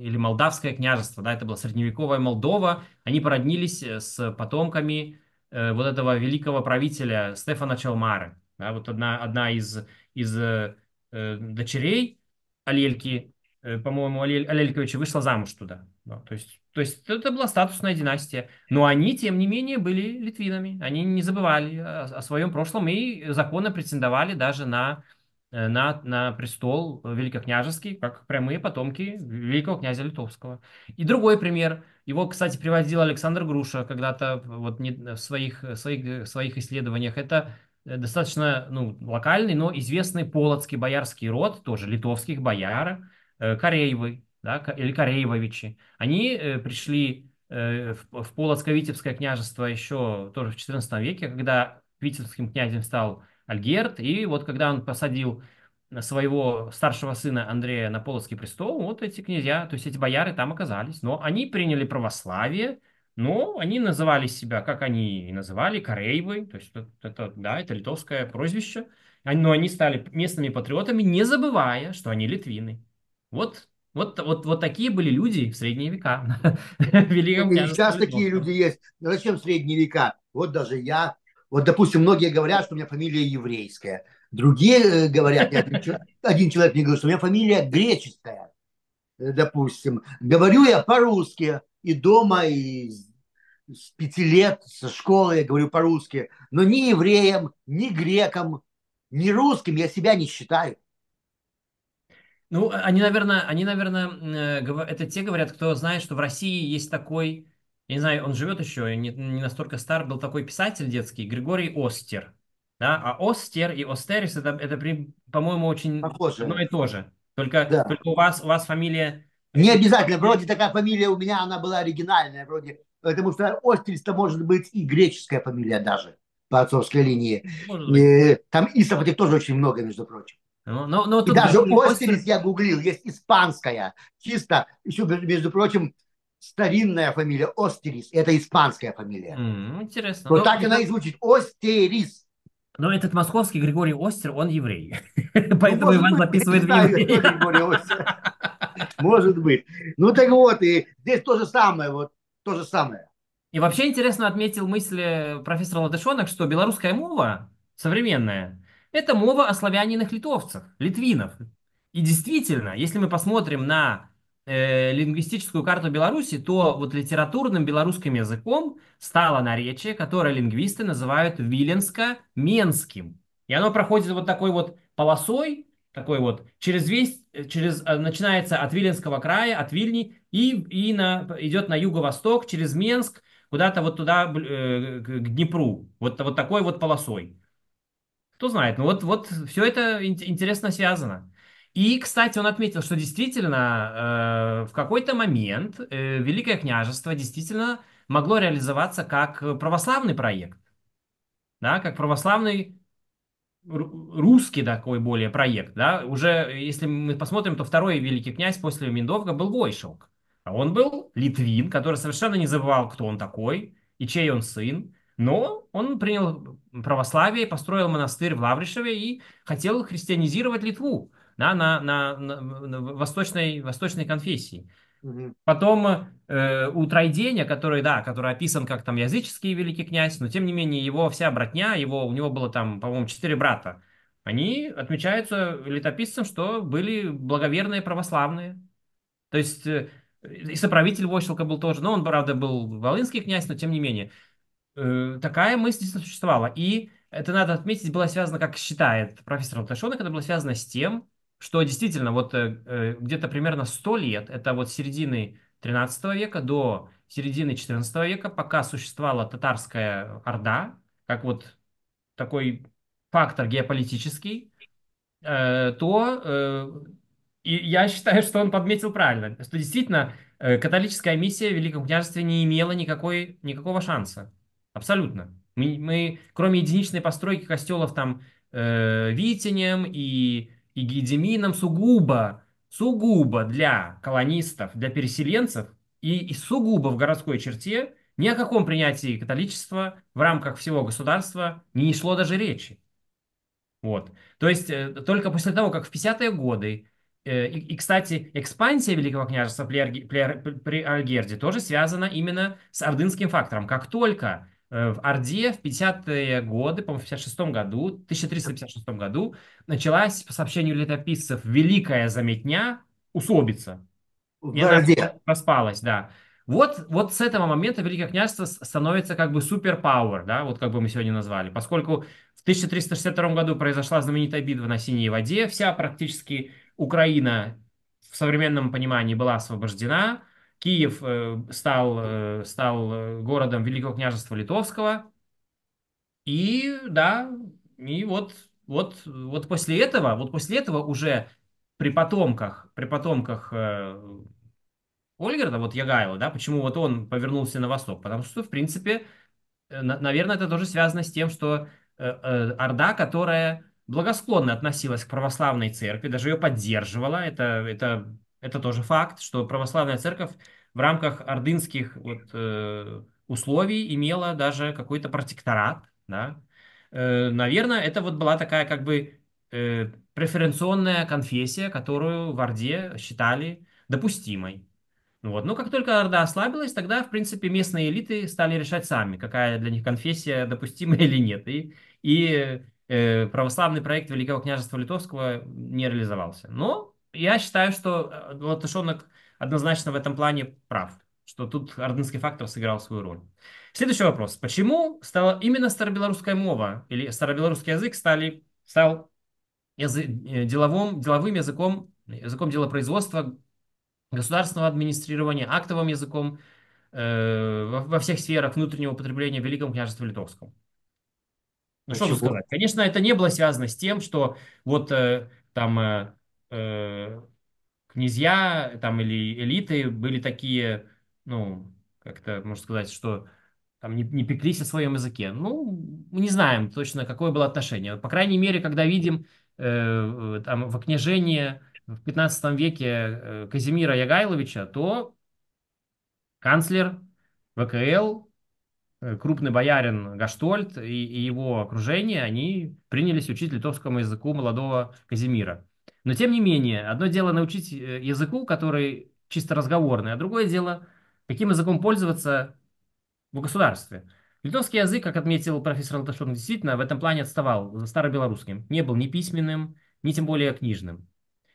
Speaker 2: или Молдавское княжество, да, это была средневековая Молдова, они породнились э, с потомками вот этого великого правителя Стефана Челмары, да, вот одна, одна из, из дочерей Алельки, по-моему, Алель, Алельковича вышла замуж туда, да, ну, то есть то есть это была статусная династия. Но они, тем не менее, были литвинами. Они не забывали о, своем прошлом и законно претендовали даже на, э, на, на престол великокняжеский, как прямые потомки великого князя Литовского. И другой пример. Его, кстати, приводил Александр Груша когда-то вот в своих, своих, своих исследованиях. Это э, достаточно ну, локальный, но известный полоцкий боярский род, тоже литовских бояр, э, Кореевы, да, или Кореевовичи, они э, пришли э, в, в Полоцко-Витебское княжество еще тоже в XIV веке, когда витебским князем стал Альгерт, и вот когда он посадил своего старшего сына Андрея на Полоцкий престол, вот эти князья, то есть эти бояры там оказались, но они приняли православие, но они называли себя, как они и называли, Корейвы, то есть это, это, да, это литовское прозвище, но они стали местными патриотами, не забывая, что они литвины. Вот вот, вот, вот такие были люди в средние века. Ну, сейчас такие люди есть. Ну, зачем средние века?
Speaker 1: Вот даже я. Вот, допустим, многие говорят, что у меня фамилия еврейская. Другие э, говорят, один человек мне говорит, что у меня фамилия греческая. Э, допустим, говорю я по-русски и дома, и с пяти лет, со школы я говорю по-русски. Но ни евреем, ни греком, ни русским я себя не
Speaker 2: считаю. Ну, а, они, наверное, они, наверное, э, это те говорят, кто знает, что в России есть такой, я не знаю, он живет еще, не, не настолько стар, был такой писатель детский, Григорий Остер. Да? А Остер и Остерис это, это по-моему, очень Похоже. одно и то же. Только, да. только у вас у вас фамилия. Не обязательно.
Speaker 1: Вроде такая фамилия у меня она была оригинальная, вроде. Потому что остерис это может быть и греческая фамилия даже по отцовской линии. И, э, там истов этих тоже очень много, между прочим.
Speaker 2: Ну, ну, ну, и даже
Speaker 1: Остерис я гуглил, есть испанская, чисто, еще, между прочим, старинная фамилия Остерис, это испанская фамилия.
Speaker 2: Mm, интересно. Вот ну, так и она и
Speaker 1: звучит, Остерис.
Speaker 2: Но этот московский Григорий Остер, он еврей. Ну, Поэтому Иван быть, записывает в еврея. Может быть. Ну так
Speaker 1: вот, и здесь то же самое, вот то же самое. И вообще
Speaker 2: интересно отметил мысли профессора Ладышонок, что белорусская мова современная – это мова о славяниных литовцах, литвинов. И действительно, если мы посмотрим на э, лингвистическую карту Беларуси, то вот литературным белорусским языком стало наречие, которое лингвисты называют виленско-менским. И оно проходит вот такой вот полосой, такой вот, через весь, э, через, э, начинается от Виленского края, от Вильни, и, и на, идет на юго-восток, через Менск, куда-то вот туда, э, к Днепру, вот, вот такой вот полосой. Кто знает, ну вот, вот все это интересно связано. И, кстати, он отметил, что действительно э, в какой-то момент э, Великое княжество действительно могло реализоваться как православный проект, да, как православный русский такой более проект, да, уже, если мы посмотрим, то второй великий князь после Миндовга был Войшелк, а он был литвин, который совершенно не забывал, кто он такой и чей он сын, но он принял православие, построил монастырь в Лавришеве и хотел христианизировать Литву да, на, на, на, на восточной, восточной конфессии. Потом э, у Тройдения, который, да, который описан как там языческий великий князь, но тем не менее его вся братня, его, у него было там, по-моему, четыре брата, они отмечаются летописцем, что были благоверные православные. То есть э, и соправитель Войщелка был тоже, но он, правда, был волынский князь, но тем не менее. Э, такая мысль действительно существовала. И это, надо отметить, было связано, как считает профессор Латашонок, это было связано с тем, что действительно вот э, э где-то примерно 100 лет, это вот середины 13 века до середины 14 века, пока существовала татарская орда, как вот такой фактор геополитический, э, то э, и я считаю, что он подметил правильно, что действительно э, католическая миссия в Великом княжестве не имела никакой, никакого шанса. Абсолютно. Мы, мы кроме единичной постройки костелов там э, Витинем и, и Гедемином сугубо, сугубо для колонистов, для переселенцев и, и сугубо в городской черте ни о каком принятии католичества в рамках всего государства не шло даже речи. Вот. То есть э, только после того, как в 50-е годы, э, и, и, кстати, экспансия Великого княжества при, при, при Альгерде тоже связана именно с ордынским фактором. Как только Э, в Орде в 50-е годы, по-моему, в 56 году, 1356 году началась, по сообщению летописцев, великая заметня усобица. И она распалась, да. Вот, вот с этого момента Великое княжество становится как бы суперпауэр, да, вот как бы мы сегодня назвали, поскольку в 1362 году произошла знаменитая битва на Синей воде, вся практически Украина в современном понимании была освобождена, Киев э, стал, э, стал э, городом Великого княжества Литовского. И да, и вот, вот, вот после этого, вот после этого уже при потомках, при потомках Ольгерда, вот Ягаева, да, почему вот он повернулся на восток? Потому что, в принципе, наверное, это тоже связано с тем, что Орда, которая благосклонно относилась к православной церкви, даже ее поддерживала, это, это это тоже факт, что православная церковь в рамках ордынских вот, э, условий имела даже какой-то протекторат. Да? Э, наверное, это вот была такая как бы э, преференционная конфессия, которую в Орде считали допустимой. Ну вот. Но как только Орда ослабилась, тогда, в принципе, местные элиты стали решать сами, какая для них конфессия допустима или нет. И, и э, православный проект Великого княжества Литовского не реализовался. Но я считаю, что Латышонок э, ну, однозначно в этом плане прав, что тут ордынский фактор сыграл свою роль. Следующий вопрос. Почему стала именно старобелорусская мова или старобелорусский язык стали, стал язык, э, деловым, деловым языком, языком делопроизводства, государственного администрирования, актовым языком э, во, всех сферах внутреннего употребления в Великом княжестве Литовском? Ну, что тут сказать? Конечно, это не было связано с тем, что вот э, там э, Э, князья там или элиты были такие, ну, как-то можно сказать, что там не, не пеклись о своем языке. Ну, мы не знаем точно, какое было отношение. По крайней мере, когда видим э, там в княжении в 15 веке э, Казимира Ягайловича, то канцлер ВКЛ, э, крупный боярин Гаштольд и, и его окружение, они принялись учить литовскому языку молодого Казимира. Но тем не менее, одно дело научить э, языку, который чисто разговорный, а другое дело, каким языком пользоваться в государстве. Литовский язык, как отметил профессор Латашов, действительно в этом плане отставал за старобелорусским. Не был ни письменным, ни тем более книжным.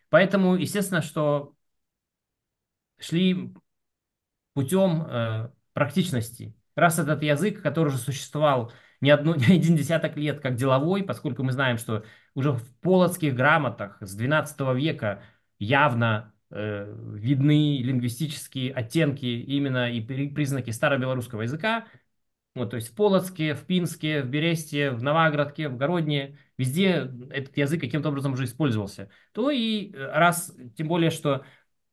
Speaker 2: Поэтому, естественно, что шли путем э, практичности. Раз этот язык, который уже существовал не, одну, не один десяток лет как деловой, поскольку мы знаем, что уже в полоцких грамотах с 12 века явно э, видны лингвистические оттенки именно и признаки старобелорусского языка. Вот, то есть в Полоцке, в Пинске, в Бересте, в Новоградке, в Городне, везде этот язык каким-то образом уже использовался. То и э, раз, тем более, что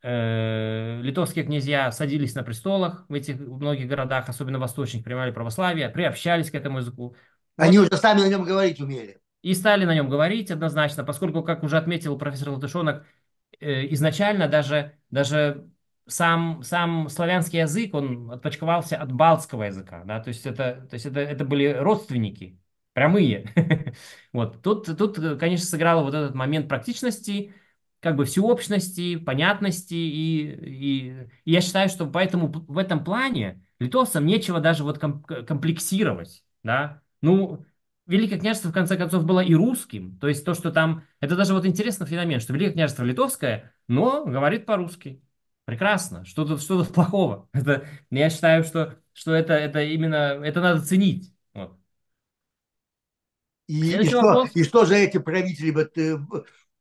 Speaker 2: э, литовские князья садились на престолах в этих многих городах, особенно восточных, принимали православие, приобщались к этому языку. Они вот. уже сами на нем говорить умели. И стали на нем говорить однозначно, поскольку, как уже отметил профессор Латышонок, э, изначально даже, даже сам, сам славянский язык, он отпочковался от балтского языка, да, то есть это, то есть это, это были родственники, прямые. вот, тут, тут, конечно, сыграл вот этот момент практичности, как бы всеобщности, понятности, и, и, и я считаю, что поэтому в этом плане литовцам нечего даже вот комплексировать, да, ну, Великое княжество, в конце концов, было и русским. То есть то, что там... Это даже вот интересный феномен, что Великое княжество литовское, но говорит по-русски. Прекрасно. Что тут, что тут плохого? Это, я считаю, что, что это, это именно... Это надо ценить. Вот. И, и, что,
Speaker 1: и что же эти правители... Вот, э,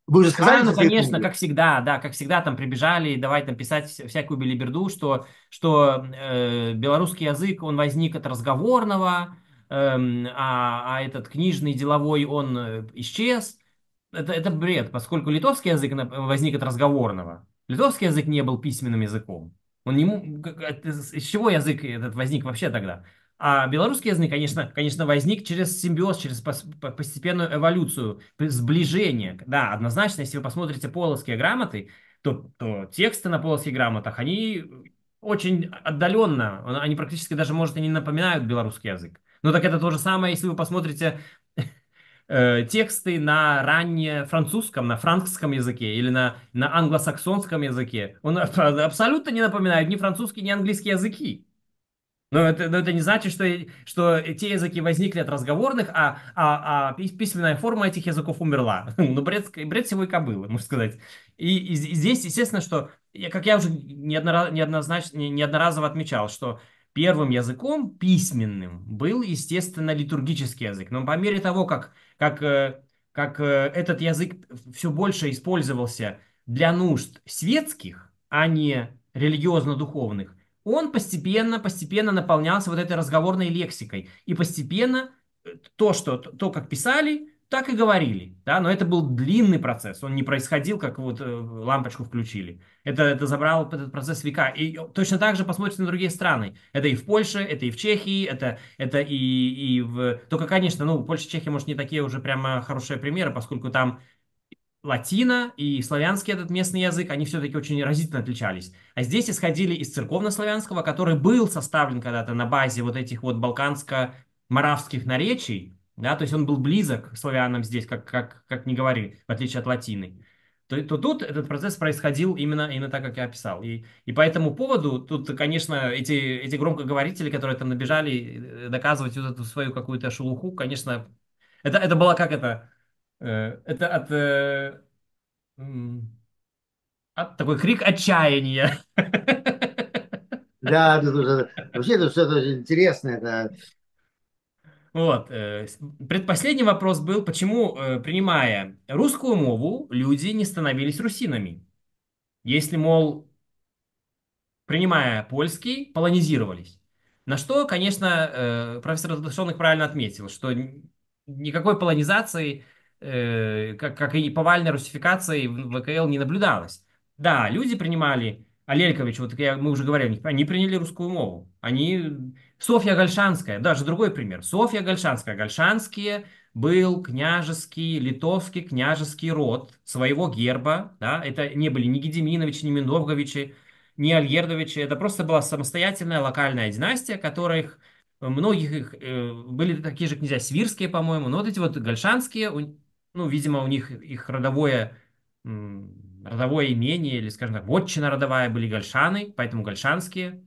Speaker 1: вы уже сказали, ну, конечно, как
Speaker 2: всегда, да, как всегда, там прибежали, и давай там писать всякую белиберду, что, что э, белорусский язык, он возник от разговорного, Эм, а, а этот книжный, деловой, он э, исчез. Это, это бред, поскольку литовский язык возник от разговорного. Литовский язык не был письменным языком. Он не, из чего язык этот возник вообще тогда? А белорусский язык, конечно, конечно, возник через симбиоз, через постепенную эволюцию, сближение. Да, однозначно, если вы посмотрите полоские грамоты, то, то тексты на полоских грамотах, они очень отдаленно, они практически даже, может, и не напоминают белорусский язык. Ну так это то же самое, если вы посмотрите э, тексты на ранне французском, на франкском языке или на, на англосаксонском языке. Он абсолютно не напоминает ни французский, ни английский языки. Но это, но это не значит, что, что те языки возникли от разговорных, а, а, а письменная форма этих языков умерла. Ну, бред, бред всего кобылы, можно сказать. И, и здесь, естественно, что, как я уже неодноразово, неоднозначно, неодноразово отмечал, что первым языком письменным был, естественно, литургический язык. Но по мере того, как, как, э, как э, этот язык все больше использовался для нужд светских, а не религиозно-духовных, он постепенно, постепенно наполнялся вот этой разговорной лексикой. И постепенно э, то, что, то, как писали, так и говорили, да, но это был длинный процесс, он не происходил, как вот э, лампочку включили. Это, это забрал этот процесс века. И точно так же посмотрите на другие страны. Это и в Польше, это и в Чехии, это, это и, и в... Только, конечно, ну, Польша, Чехия, может, не такие уже прямо хорошие примеры, поскольку там латина и славянский этот местный язык, они все-таки очень разительно отличались. А здесь исходили из церковнославянского, который был составлен когда-то на базе вот этих вот балканско-моравских наречий, да, то есть он был близок к славянам здесь, как, как, как не говори, в отличие от латины, то, то тут этот процесс происходил именно, именно так, как я описал. И, и по этому поводу тут, конечно, эти, эти громкоговорители, которые там набежали э, доказывать вот эту свою какую-то шелуху, конечно, это, это было как это, э, это от, э, от такой крик отчаяния.
Speaker 1: Да, вообще это все то интересное.
Speaker 2: Вот. Э, предпоследний вопрос был, почему, э, принимая русскую мову, люди не становились русинами? Если, мол, принимая польский, полонизировались. На что, конечно, э, профессор Разглашенных правильно отметил, что никакой полонизации, как, как и повальной русификации в ВКЛ не наблюдалось. Да, люди принимали, Алелькович, вот я, мы уже говорили, они приняли русскую мову. Они Софья Гольшанская, даже другой пример. Софья Гольшанская. Гольшанские был княжеский, литовский княжеский род своего герба. Да? Это не были ни Гедеминовичи, ни Миновговичи, ни Альердовичи. Это просто была самостоятельная локальная династия, которых многих их э, были такие же князья свирские, по-моему. Но вот эти вот гольшанские, у, ну, видимо, у них их родовое родовое имение или, скажем так, вотчина родовая были гольшаны, поэтому гольшанские.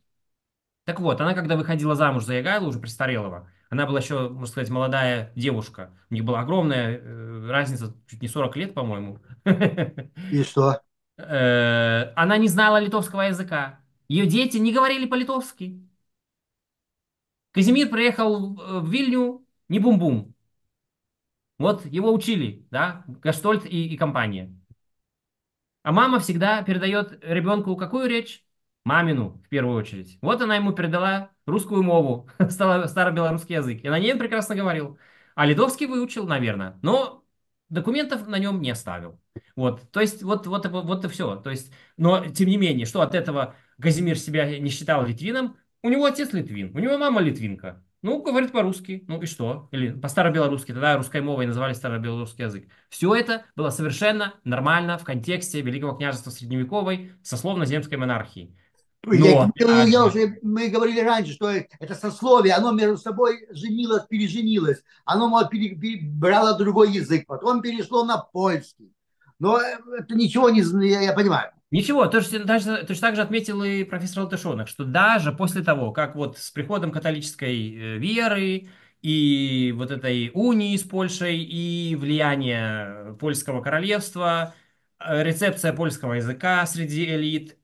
Speaker 2: Так вот, она когда выходила замуж за Ягайла, уже престарелого, она была еще, можно сказать, молодая девушка. У них была огромная э, разница, чуть не 40 лет, по-моему. И что? Э, она не знала литовского языка. Ее дети не говорили по-литовски. Казимир приехал э, в Вильню, не бум-бум. Вот его учили, да, Гаштольд и, и компания. А мама всегда передает ребенку какую речь? мамину в первую очередь. Вот она ему передала русскую мову, старобелорусский язык. И на ней он прекрасно говорил. А литовский выучил, наверное. Но документов на нем не оставил. Вот, то есть, вот, вот, вот и все. То есть, но, тем не менее, что от этого Газимир себя не считал литвином? У него отец литвин, у него мама литвинка. Ну, говорит по-русски, ну и что? Или по-старобелорусски, тогда русской мовой называли старобелорусский язык. Все это было совершенно нормально в контексте Великого княжества Средневековой сословно-земской монархии. Ну, Но, я, а... я
Speaker 1: уже, мы говорили раньше, что это сословие, оно между собой женилось, переженилось, оно пере, пере, брало другой язык, потом перешло на польский. Но э,
Speaker 2: это ничего не, я, я понимаю. Ничего, точно, точно, точно так же отметил и профессор Алтышонок, что даже после того, как вот с приходом католической э, веры и вот этой унии с Польшей и влияние польского королевства, э, рецепция польского языка среди элит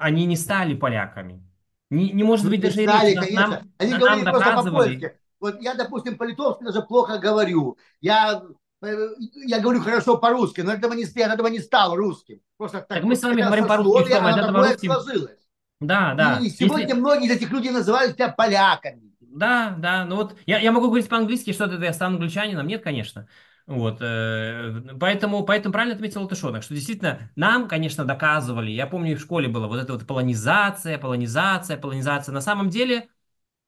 Speaker 2: они не стали поляками. Не, не может ну, быть даже стали, речи, конечно. Нам, они нам говорили доказывали. просто по-польски.
Speaker 1: Вот я, допустим, по-литовски даже плохо говорю. Я, э, я говорю хорошо по-русски, но этого не, я этого не стал русским. Просто так, так мы с вами говорим по-русски, что мы от русским... сложилось.
Speaker 2: Да, да. И сегодня
Speaker 1: Если... многие из этих людей называют себя поляками.
Speaker 2: Да, да. Ну вот я, я могу говорить по-английски, что-то я стану англичанином. Нет, конечно. Вот, э, поэтому, поэтому правильно отметил Латышонок, что действительно нам, конечно, доказывали, я помню, в школе было вот эта вот полонизация, полонизация, полонизация. На самом деле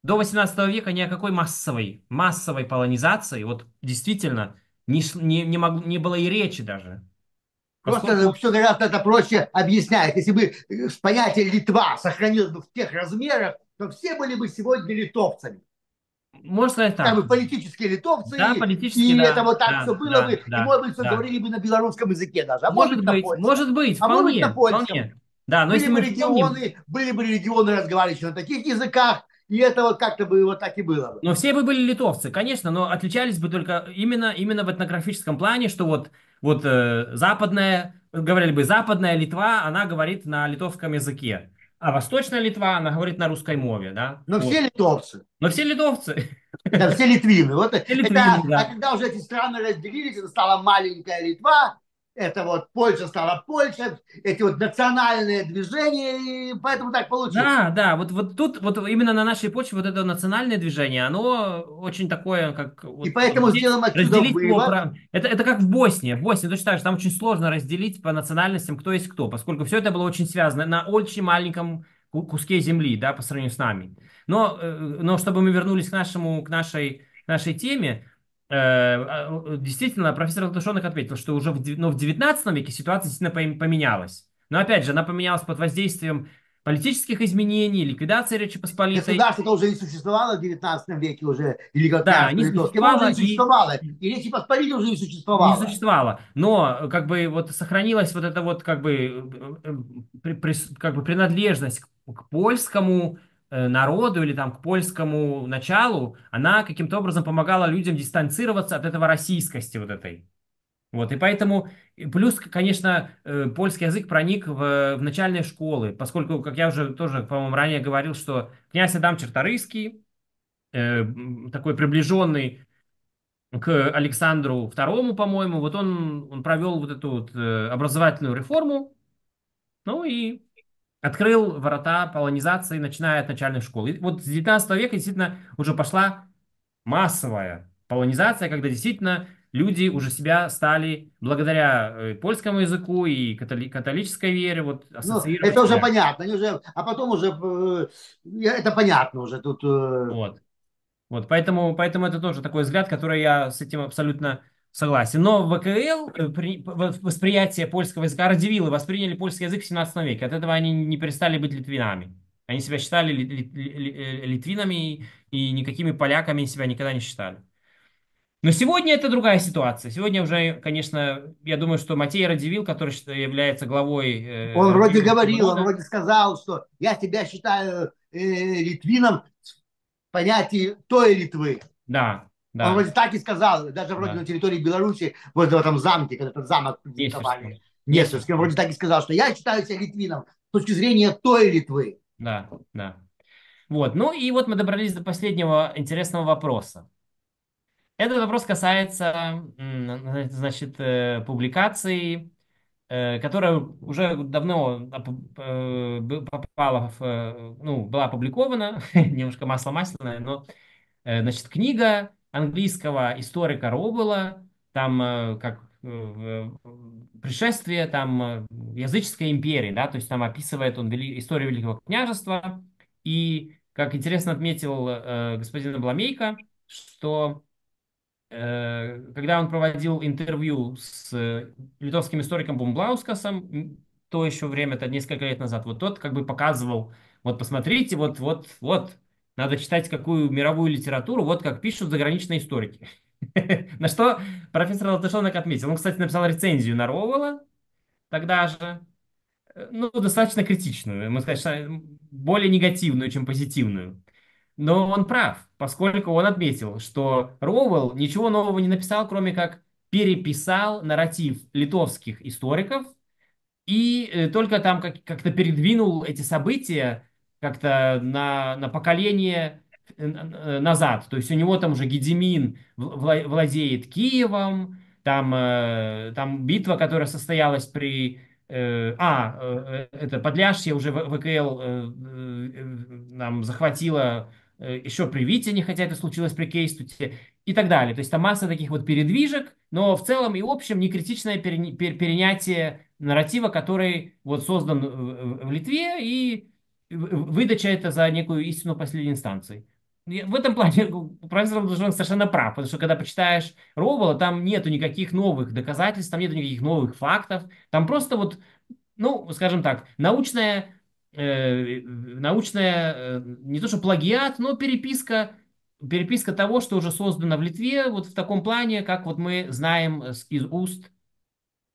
Speaker 2: до 18 века ни о какой массовой, массовой полонизации вот действительно не, не, не, мог, не было и речи даже.
Speaker 1: Просто Поскольку... все гораздо это проще объясняет. Если бы э, понятие Литва сохранилось бы в тех размерах, то все были бы сегодня литовцами можно сказать так. Как политические литовцы. Да, политические, И да, это вот так да, все было да, бы. Да, и, может быть, все да. говорили бы на белорусском языке даже. А может, может быть, а может быть, вполне, а может быть, на Вполне.
Speaker 2: Да, но были если бы регионы, вспомним...
Speaker 1: были бы регионы, разговаривающие на таких языках, и это вот как-то бы вот так и было. Бы.
Speaker 2: Но все бы были литовцы, конечно, но отличались бы только именно, именно в этнографическом плане, что вот, вот э, западная, говорили бы, западная Литва, она говорит на литовском языке а Восточная Литва, она говорит на русской мове, да? Но вот. все литовцы. Но все литовцы. Да, все литвины. Вот все литвины, это, да. А
Speaker 1: когда уже эти страны разделились, это стала маленькая Литва, это вот Польша стала Польша, эти вот национальные движения, и поэтому так получилось. Да,
Speaker 2: да, вот, вот тут, вот именно на нашей почве вот это национальное движение, оно очень такое, как... Вот, и поэтому здесь, сделаем отсюда разделить его, про... это, это как в Боснии, в Боснии, точно так же, там очень сложно разделить по национальностям, кто есть кто, поскольку все это было очень связано на очень маленьком куске земли, да, по сравнению с нами. Но, э, но чтобы мы вернулись к, нашему, к нашей, к нашей теме, Э, а, действительно, профессор Латушонок отметил, что уже в, ну, в 19 веке ситуация действительно поменялась. Но опять же, она поменялась под воздействием политических изменений, ликвидации Речи Посполитой. Государство
Speaker 1: уже не существовало в 19 веке уже, или как да, не существовало, уже не существовало,
Speaker 2: и, и Речи Посполитой уже не существовало. Не существовало, но как бы вот сохранилась вот эта вот как бы, э, э, при, при, как бы принадлежность к, к польскому Э, народу или там к польскому началу, она каким-то образом помогала людям дистанцироваться от этого российскости вот этой. Вот, и поэтому, плюс, конечно, э, польский язык проник в, в начальные школы, поскольку, как я уже тоже, по-моему, ранее говорил, что князь Адам Черторыйский, э, такой приближенный к Александру II, по-моему, вот он, он провел вот эту вот э, образовательную реформу, ну и открыл ворота полонизации, начиная от начальных школ. И вот с 19 века действительно уже пошла массовая полонизация, когда действительно люди уже себя стали благодаря э, польскому языку и католи- католической вере вот ну, ассоциировать. Ну, это уже понятно,
Speaker 1: они уже, а потом уже
Speaker 2: э, это понятно уже тут. Э. Вот, вот, поэтому, поэтому это тоже такой взгляд, который я с этим абсолютно Согласен. Но в ВКЛ э, восприятие польского языка, Радивилы восприняли польский язык в 17 веке. От этого они не перестали быть литвинами. Они себя считали э, литвинами и никакими поляками себя никогда не считали. Но сегодня это другая ситуация. Сегодня уже, конечно, я думаю, что Матей Радивил, который является главой... Э, он вроде говорил, он
Speaker 1: вроде сказал, что я тебя считаю э, литвином в понятии той Литвы.
Speaker 2: Да, да. Он вроде
Speaker 1: так и сказал, даже вроде да. на территории Беларуси, возле этом замке, когда этот замок публиковали.
Speaker 2: Нестерский. Он вроде
Speaker 1: так и сказал, что я считаю себя литвином с точки зрения той Литвы.
Speaker 2: Да, да. Вот. Ну и вот мы добрались до последнего интересного вопроса. Этот вопрос касается, значит, э, публикации, э, которая уже давно э, попала в, ну, была опубликована, немножко масло масляное, но, значит, книга английского историка Робела, там э, как э, э, пришествие там языческой империи, да, то есть там описывает он вели, историю Великого княжества, и, как интересно отметил э, господин Обламейко, что э, когда он проводил интервью с э, литовским историком Бумблаускасом, то еще время, это несколько лет назад, вот тот как бы показывал, вот посмотрите, вот, вот, вот, надо читать какую мировую литературу, вот как пишут заграничные историки. На что профессор Латышонок отметил. Он, кстати, написал рецензию на Роуэлла тогда же. Э, ну, достаточно критичную, мы сказать, более негативную, чем позитивную. Но он прав, поскольку он отметил, что Роуэлл ничего нового не написал, кроме как переписал нарратив литовских историков и э, только там как- как-то передвинул эти события как-то на, на поколение э, э, назад. То есть у него там уже Гедемин владеет Киевом, там, э, там битва, которая состоялась при... А, это Подляшье уже ВКЛ нам захватила еще при Витине, хотя это случилось при Кейстуте и так далее. То есть там масса таких вот передвижек, но в целом и общем не критичное перенятие нарратива, который вот создан в Литве и выдача это за некую истину последней инстанции. В этом плане профессор Ладужон совершенно прав, потому что когда почитаешь Робола, там нету никаких новых доказательств, там нету никаких новых фактов, там просто вот, ну, скажем так, научная, э, научная, э, не то что плагиат, но переписка, переписка того, что уже создано в Литве, вот в таком плане, как вот мы знаем из уст,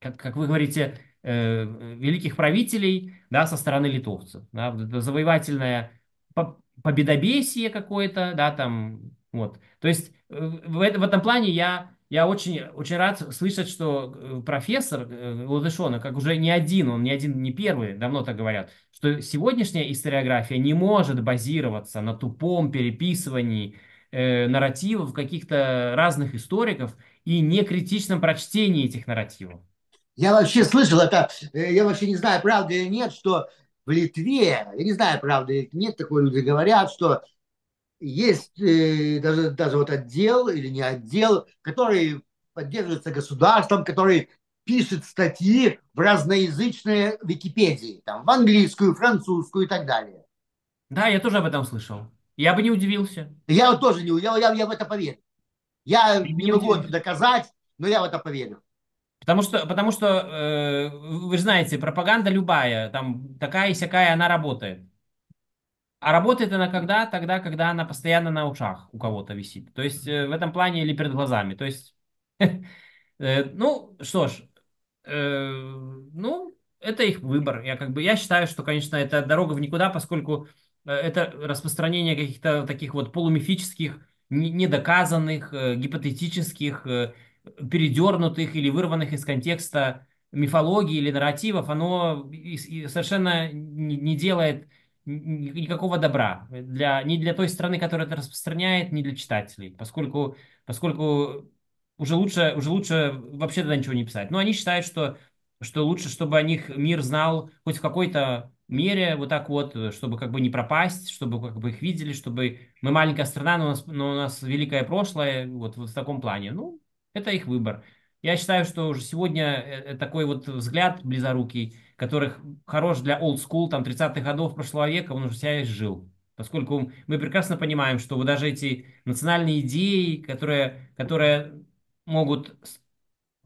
Speaker 2: как, как вы говорите, Э, великих правителей да, со стороны литовцев. Да, завоевательное победобесие какое-то, да, там, вот. То есть э, в, в этом плане я, я очень, очень рад слышать, что э, профессор Латышонок, как уже не один, он не один, не первый, давно так говорят, что сегодняшняя историография не может базироваться на тупом переписывании э, нарративов каких-то разных историков и некритичном прочтении этих нарративов.
Speaker 1: Я вообще слышал это, э, я вообще не знаю, правда или нет, что в Литве, я не знаю, правда или нет, такое люди говорят, что есть э, даже, даже вот отдел или не отдел, который поддерживается государством, который пишет статьи в разноязычные Википедии, там, в английскую, французскую и так далее.
Speaker 2: Да, я тоже об этом слышал. Я бы не удивился.
Speaker 1: Я тоже не я, я, я в это поверю.
Speaker 2: Я не, не могу это доказать, но я в это поверю. Потому что, потому что э, вы знаете, пропаганда любая, там такая и всякая, она работает. А работает она когда? Тогда, когда она постоянно на ушах у кого-то висит. То есть э, в этом плане или перед глазами. То есть, э, ну, что ж, э, ну, это их выбор. Я как бы я считаю, что, конечно, это дорога в никуда, поскольку э, это распространение каких-то таких вот полумифических, недоказанных, гипотетических передернутых или вырванных из контекста мифологии или нарративов, оно совершенно не делает никакого добра для, ни для той страны, которая это распространяет, ни для читателей, поскольку, поскольку уже лучше, уже лучше вообще тогда ничего не писать. Но они считают, что, что лучше, чтобы о них мир знал хоть в какой-то мере вот так вот, чтобы как бы не пропасть, чтобы как бы их видели, чтобы мы маленькая страна, но у нас, но у нас великое прошлое, вот, вот в таком плане. Ну, это их выбор. Я считаю, что уже сегодня э, э, такой вот взгляд близорукий, который хорош для old school, там, 30-х годов прошлого века, он уже себя изжил. Поскольку мы прекрасно понимаем, что вот даже эти национальные идеи, которые, которые могут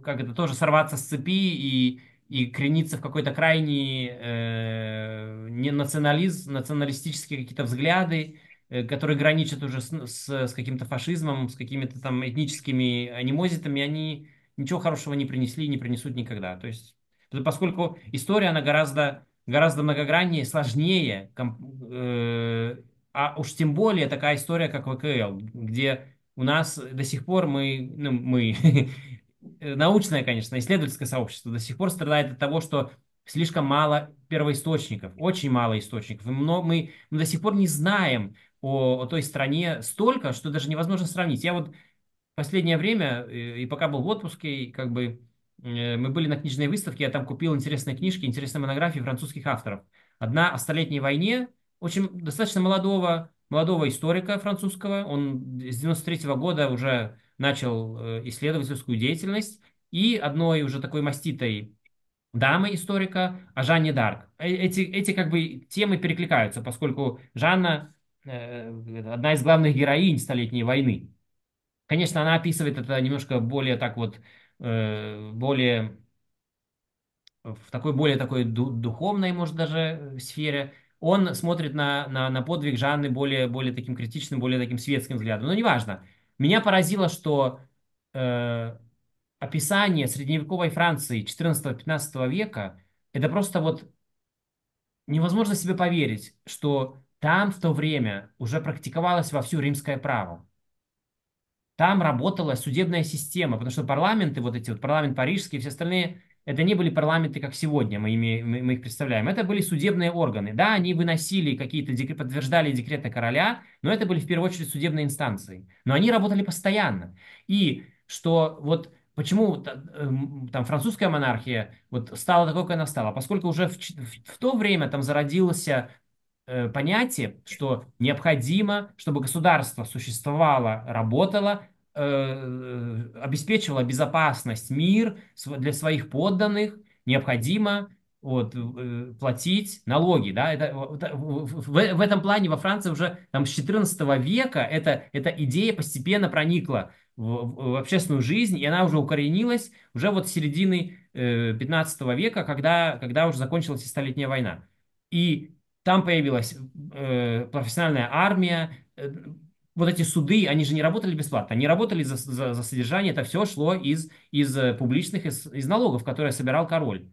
Speaker 2: как это тоже сорваться с цепи и, и крениться в какой-то крайний э, не национализм, националистические какие-то взгляды, Э, которые граничат уже с, ну, с, с каким-то фашизмом, с какими-то там этническими анимозитами, они ничего хорошего не принесли и не принесут никогда. То есть, поскольку история, она гораздо, гораздо многограннее, сложнее, комп, э, а уж тем более такая история, как ВКЛ, где у нас до сих пор мы, ну, мы, э, научное, конечно, исследовательское сообщество до сих пор страдает от того, что слишком мало первоисточников, очень мало источников. И много, мы, мы до сих пор не знаем о, о той стране столько, что даже невозможно сравнить. Я вот в последнее время, э, и пока был в отпуске, как бы э, мы были на книжной выставке, я там купил интересные книжки, интересные монографии французских авторов. Одна о Столетней войне, очень достаточно молодого, молодого историка французского, он с 93 -го года уже начал э, исследовательскую деятельность, и одной уже такой маститой дамы историка о а Жанне Дарк. Э, эти, эти как бы темы перекликаются, поскольку Жанна э, одна из главных героинь Столетней войны. Конечно, она описывает это немножко более так вот, э, более в такой более такой духовной, может, даже сфере. Он смотрит на, на, на подвиг Жанны более, более таким критичным, более таким светским взглядом. Но неважно. Меня поразило, что э, описание средневековой Франции 14-15 века, это просто вот невозможно себе поверить, что там в то время уже практиковалось вовсю римское право. Там работала судебная система, потому что парламенты, вот эти вот парламент парижский и все остальные, это не были парламенты, как сегодня мы, ими, мы их представляем. Это были судебные органы. Да, они выносили какие-то, декрет, подтверждали декреты короля, но это были в первую очередь судебные инстанции. Но они работали постоянно. И что вот почему э, там французская монархия вот стала такой, как она стала? Поскольку уже в, в, в то время там зародилось э, понятие, что необходимо, чтобы государство существовало, работало, э, обеспечивало безопасность, мир для своих подданных, необходимо вот, э, платить налоги, да, это, э, в, в этом плане во Франции уже там с 14 века эта, эта идея постепенно проникла в, в общественную жизнь, и она уже укоренилась уже вот с середины э, 15 века, когда, когда уже закончилась Столетняя война. И там появилась э, профессиональная армия, э, вот эти суды, они же не работали бесплатно, они работали за, за, за содержание, это все шло из, из э, публичных, из, из налогов, которые собирал король.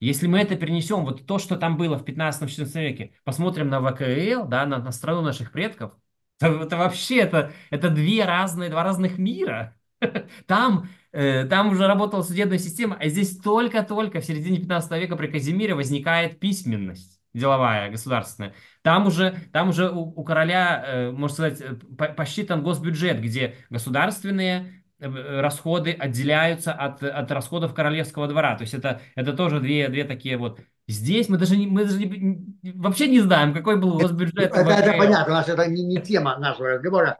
Speaker 2: Если мы это перенесем, вот то, что там было в 15-16 веке, посмотрим на ВКЛ, да, на, на страну наших предков – Это, вообще, это, это две разные, два разных мира. Там, э, там уже работала судебная система, а здесь только-только в середине 15 века при Казимире возникает письменность деловая, государственная. Там уже, там уже у, у короля, э, можно сказать, э, по, посчитан госбюджет, где государственные э, э, расходы отделяются от, от расходов королевского двора. То есть это, это тоже две, две такие вот Здесь мы даже, не, мы даже не, вообще не знаем, какой был у вас бюджет. Это, это понятно, у нас это не, не тема нашего разговора.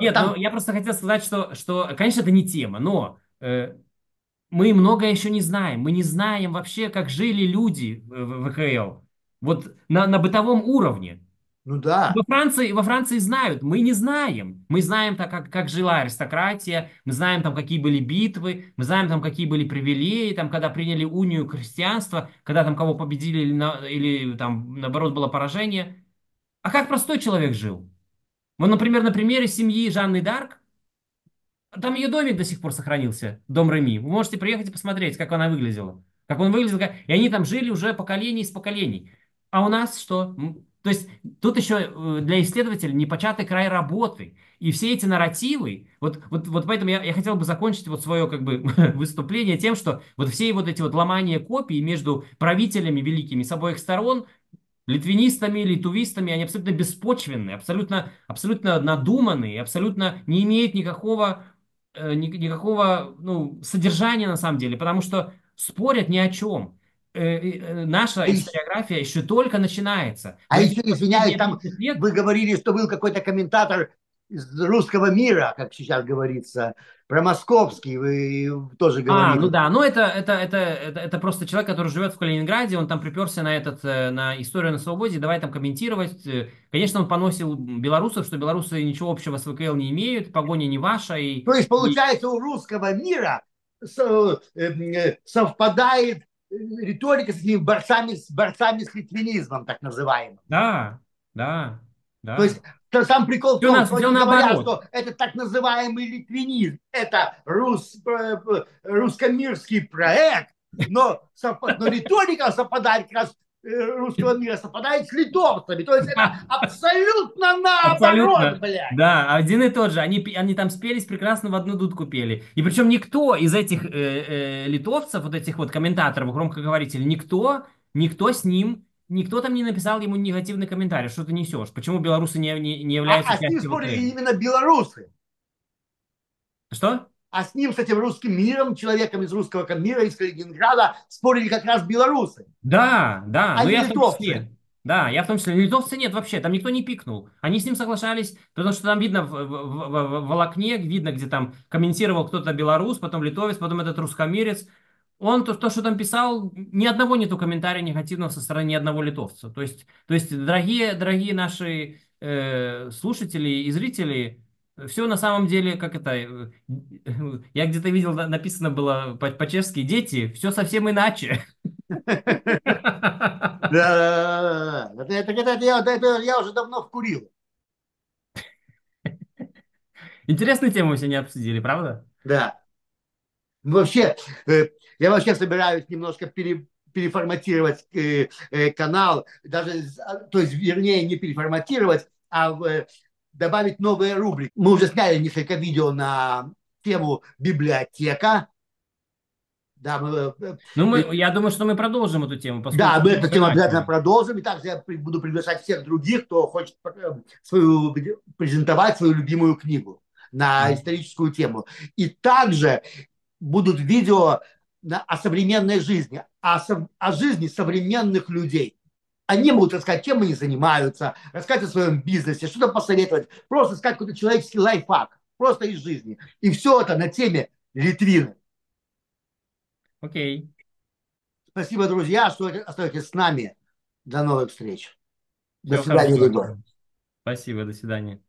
Speaker 2: Нет, Там... ну, я просто хотел сказать, что, что, конечно, это не тема, но э, мы многое еще не знаем. Мы не знаем вообще, как жили люди в ВХЛ. Вот на, на бытовом уровне. Ну да. Во Франции, во Франции знают, мы не знаем. Мы знаем, так, как, как жила аристократия, мы знаем, там, какие были битвы, мы знаем, там, какие были привилегии, там, когда приняли унию христианства, когда там кого победили или, на, или там, наоборот, было поражение. А как простой человек жил? Вот, например, на примере семьи Жанны Дарк, там ее домик до сих пор сохранился, дом Реми. Вы можете приехать и посмотреть, как она выглядела. Как он выглядел, как... и они там жили уже поколение из поколений. А у нас что? То есть тут еще э, для исследователя непочатый край работы. И все эти нарративы, вот, вот, вот поэтому я, я хотел бы закончить вот свое как бы выступление тем, что вот все вот эти вот ломания копий между правителями великими с обоих сторон, литвинистами, литувистами, они абсолютно беспочвенны, абсолютно, абсолютно надуманные, абсолютно не имеют никакого, э, никакого ну, содержания на самом деле, потому что спорят ни о чем. Э, э, наша историография еще только начинается. А еще, извиняюсь, там
Speaker 1: лет... вы говорили, что был какой-то комментатор из русского мира, как сейчас говорится, про московский вы тоже а, говорили. А, ну
Speaker 2: да, ну это, это, это, это, это просто человек, который живет в Калининграде, он там приперся на, этот, э, на историю на свободе, давай там комментировать. Конечно, он поносил белорусов, что белорусы ничего общего с ВКЛ не имеют, погоня не ваша. И, То есть,
Speaker 1: получается, и... у русского мира совпадает риторика с этими борцами, с борцами с литвинизмом, так называемым.
Speaker 2: Да, да,
Speaker 1: да. То есть то сам прикол в том, нас, что, говоря, что это так называемый литвинизм, это рус, э, э, русско-мирский проект, но, но риторика совпадает как раз Э, русского мира совпадает с литовцами. То есть это абсолютно наоборот, блядь.
Speaker 2: Да, один и тот же. Они, они там спелись прекрасно в одну дудку пели. И причем никто из этих э, э, литовцев, вот этих вот комментаторов, громкоговорителей, никто, никто с ним Никто там не написал ему негативный комментарий, что ты несешь, почему белорусы не, не, не являются а, а частью А с ним спорили именно белорусы.
Speaker 1: Что? а с ним, с этим русским миром, человеком из русского мира, из Калининграда, спорили как раз
Speaker 2: белорусы. Да, да. А но я в Да, я в том числе. Литовцы нет вообще, там никто не пикнул. Они с ним соглашались, потому что там видно в, в, в, в волокне, видно, где там комментировал кто-то белорус, потом литовец, потом этот русскомерец. Он то, то, что там писал, ни одного нету комментария негативного со стороны ни одного литовца. То есть, то есть дорогие, дорогие наши э, слушатели и зрители, все на самом деле, как это, э, я где-то видел, написано было по-чешски «дети», все совсем иначе. Да, да, да.
Speaker 1: Это, это, я, это я уже давно вкурил.
Speaker 2: Интересную тему мы сегодня обсудили,
Speaker 1: правда? Да. Вообще, э, я вообще собираюсь немножко пере, переформатировать э, канал, даже, а, то есть, вернее, не переформатировать, а добавить новые рубрики. Мы уже сняли несколько видео на тему библиотека. Да, мы, э, э, ну, мы, э,
Speaker 2: я думаю, что мы продолжим эту тему. Да, мы эту тему обязательно
Speaker 1: продолжим. И также я буду приглашать всех других, кто хочет свою, презентовать свою любимую книгу на историческую тему. И также будут видео на, о современной жизни, о, о жизни современных людей они могут рассказать, чем они занимаются, рассказать о своем бизнесе, что-то посоветовать, просто сказать какой-то человеческий лайфхак, просто из жизни. И все это на теме Литвины. Окей. Okay. Спасибо, друзья, что остаетесь с нами. До новых встреч. До Все свидания,
Speaker 2: Спасибо, до свидания.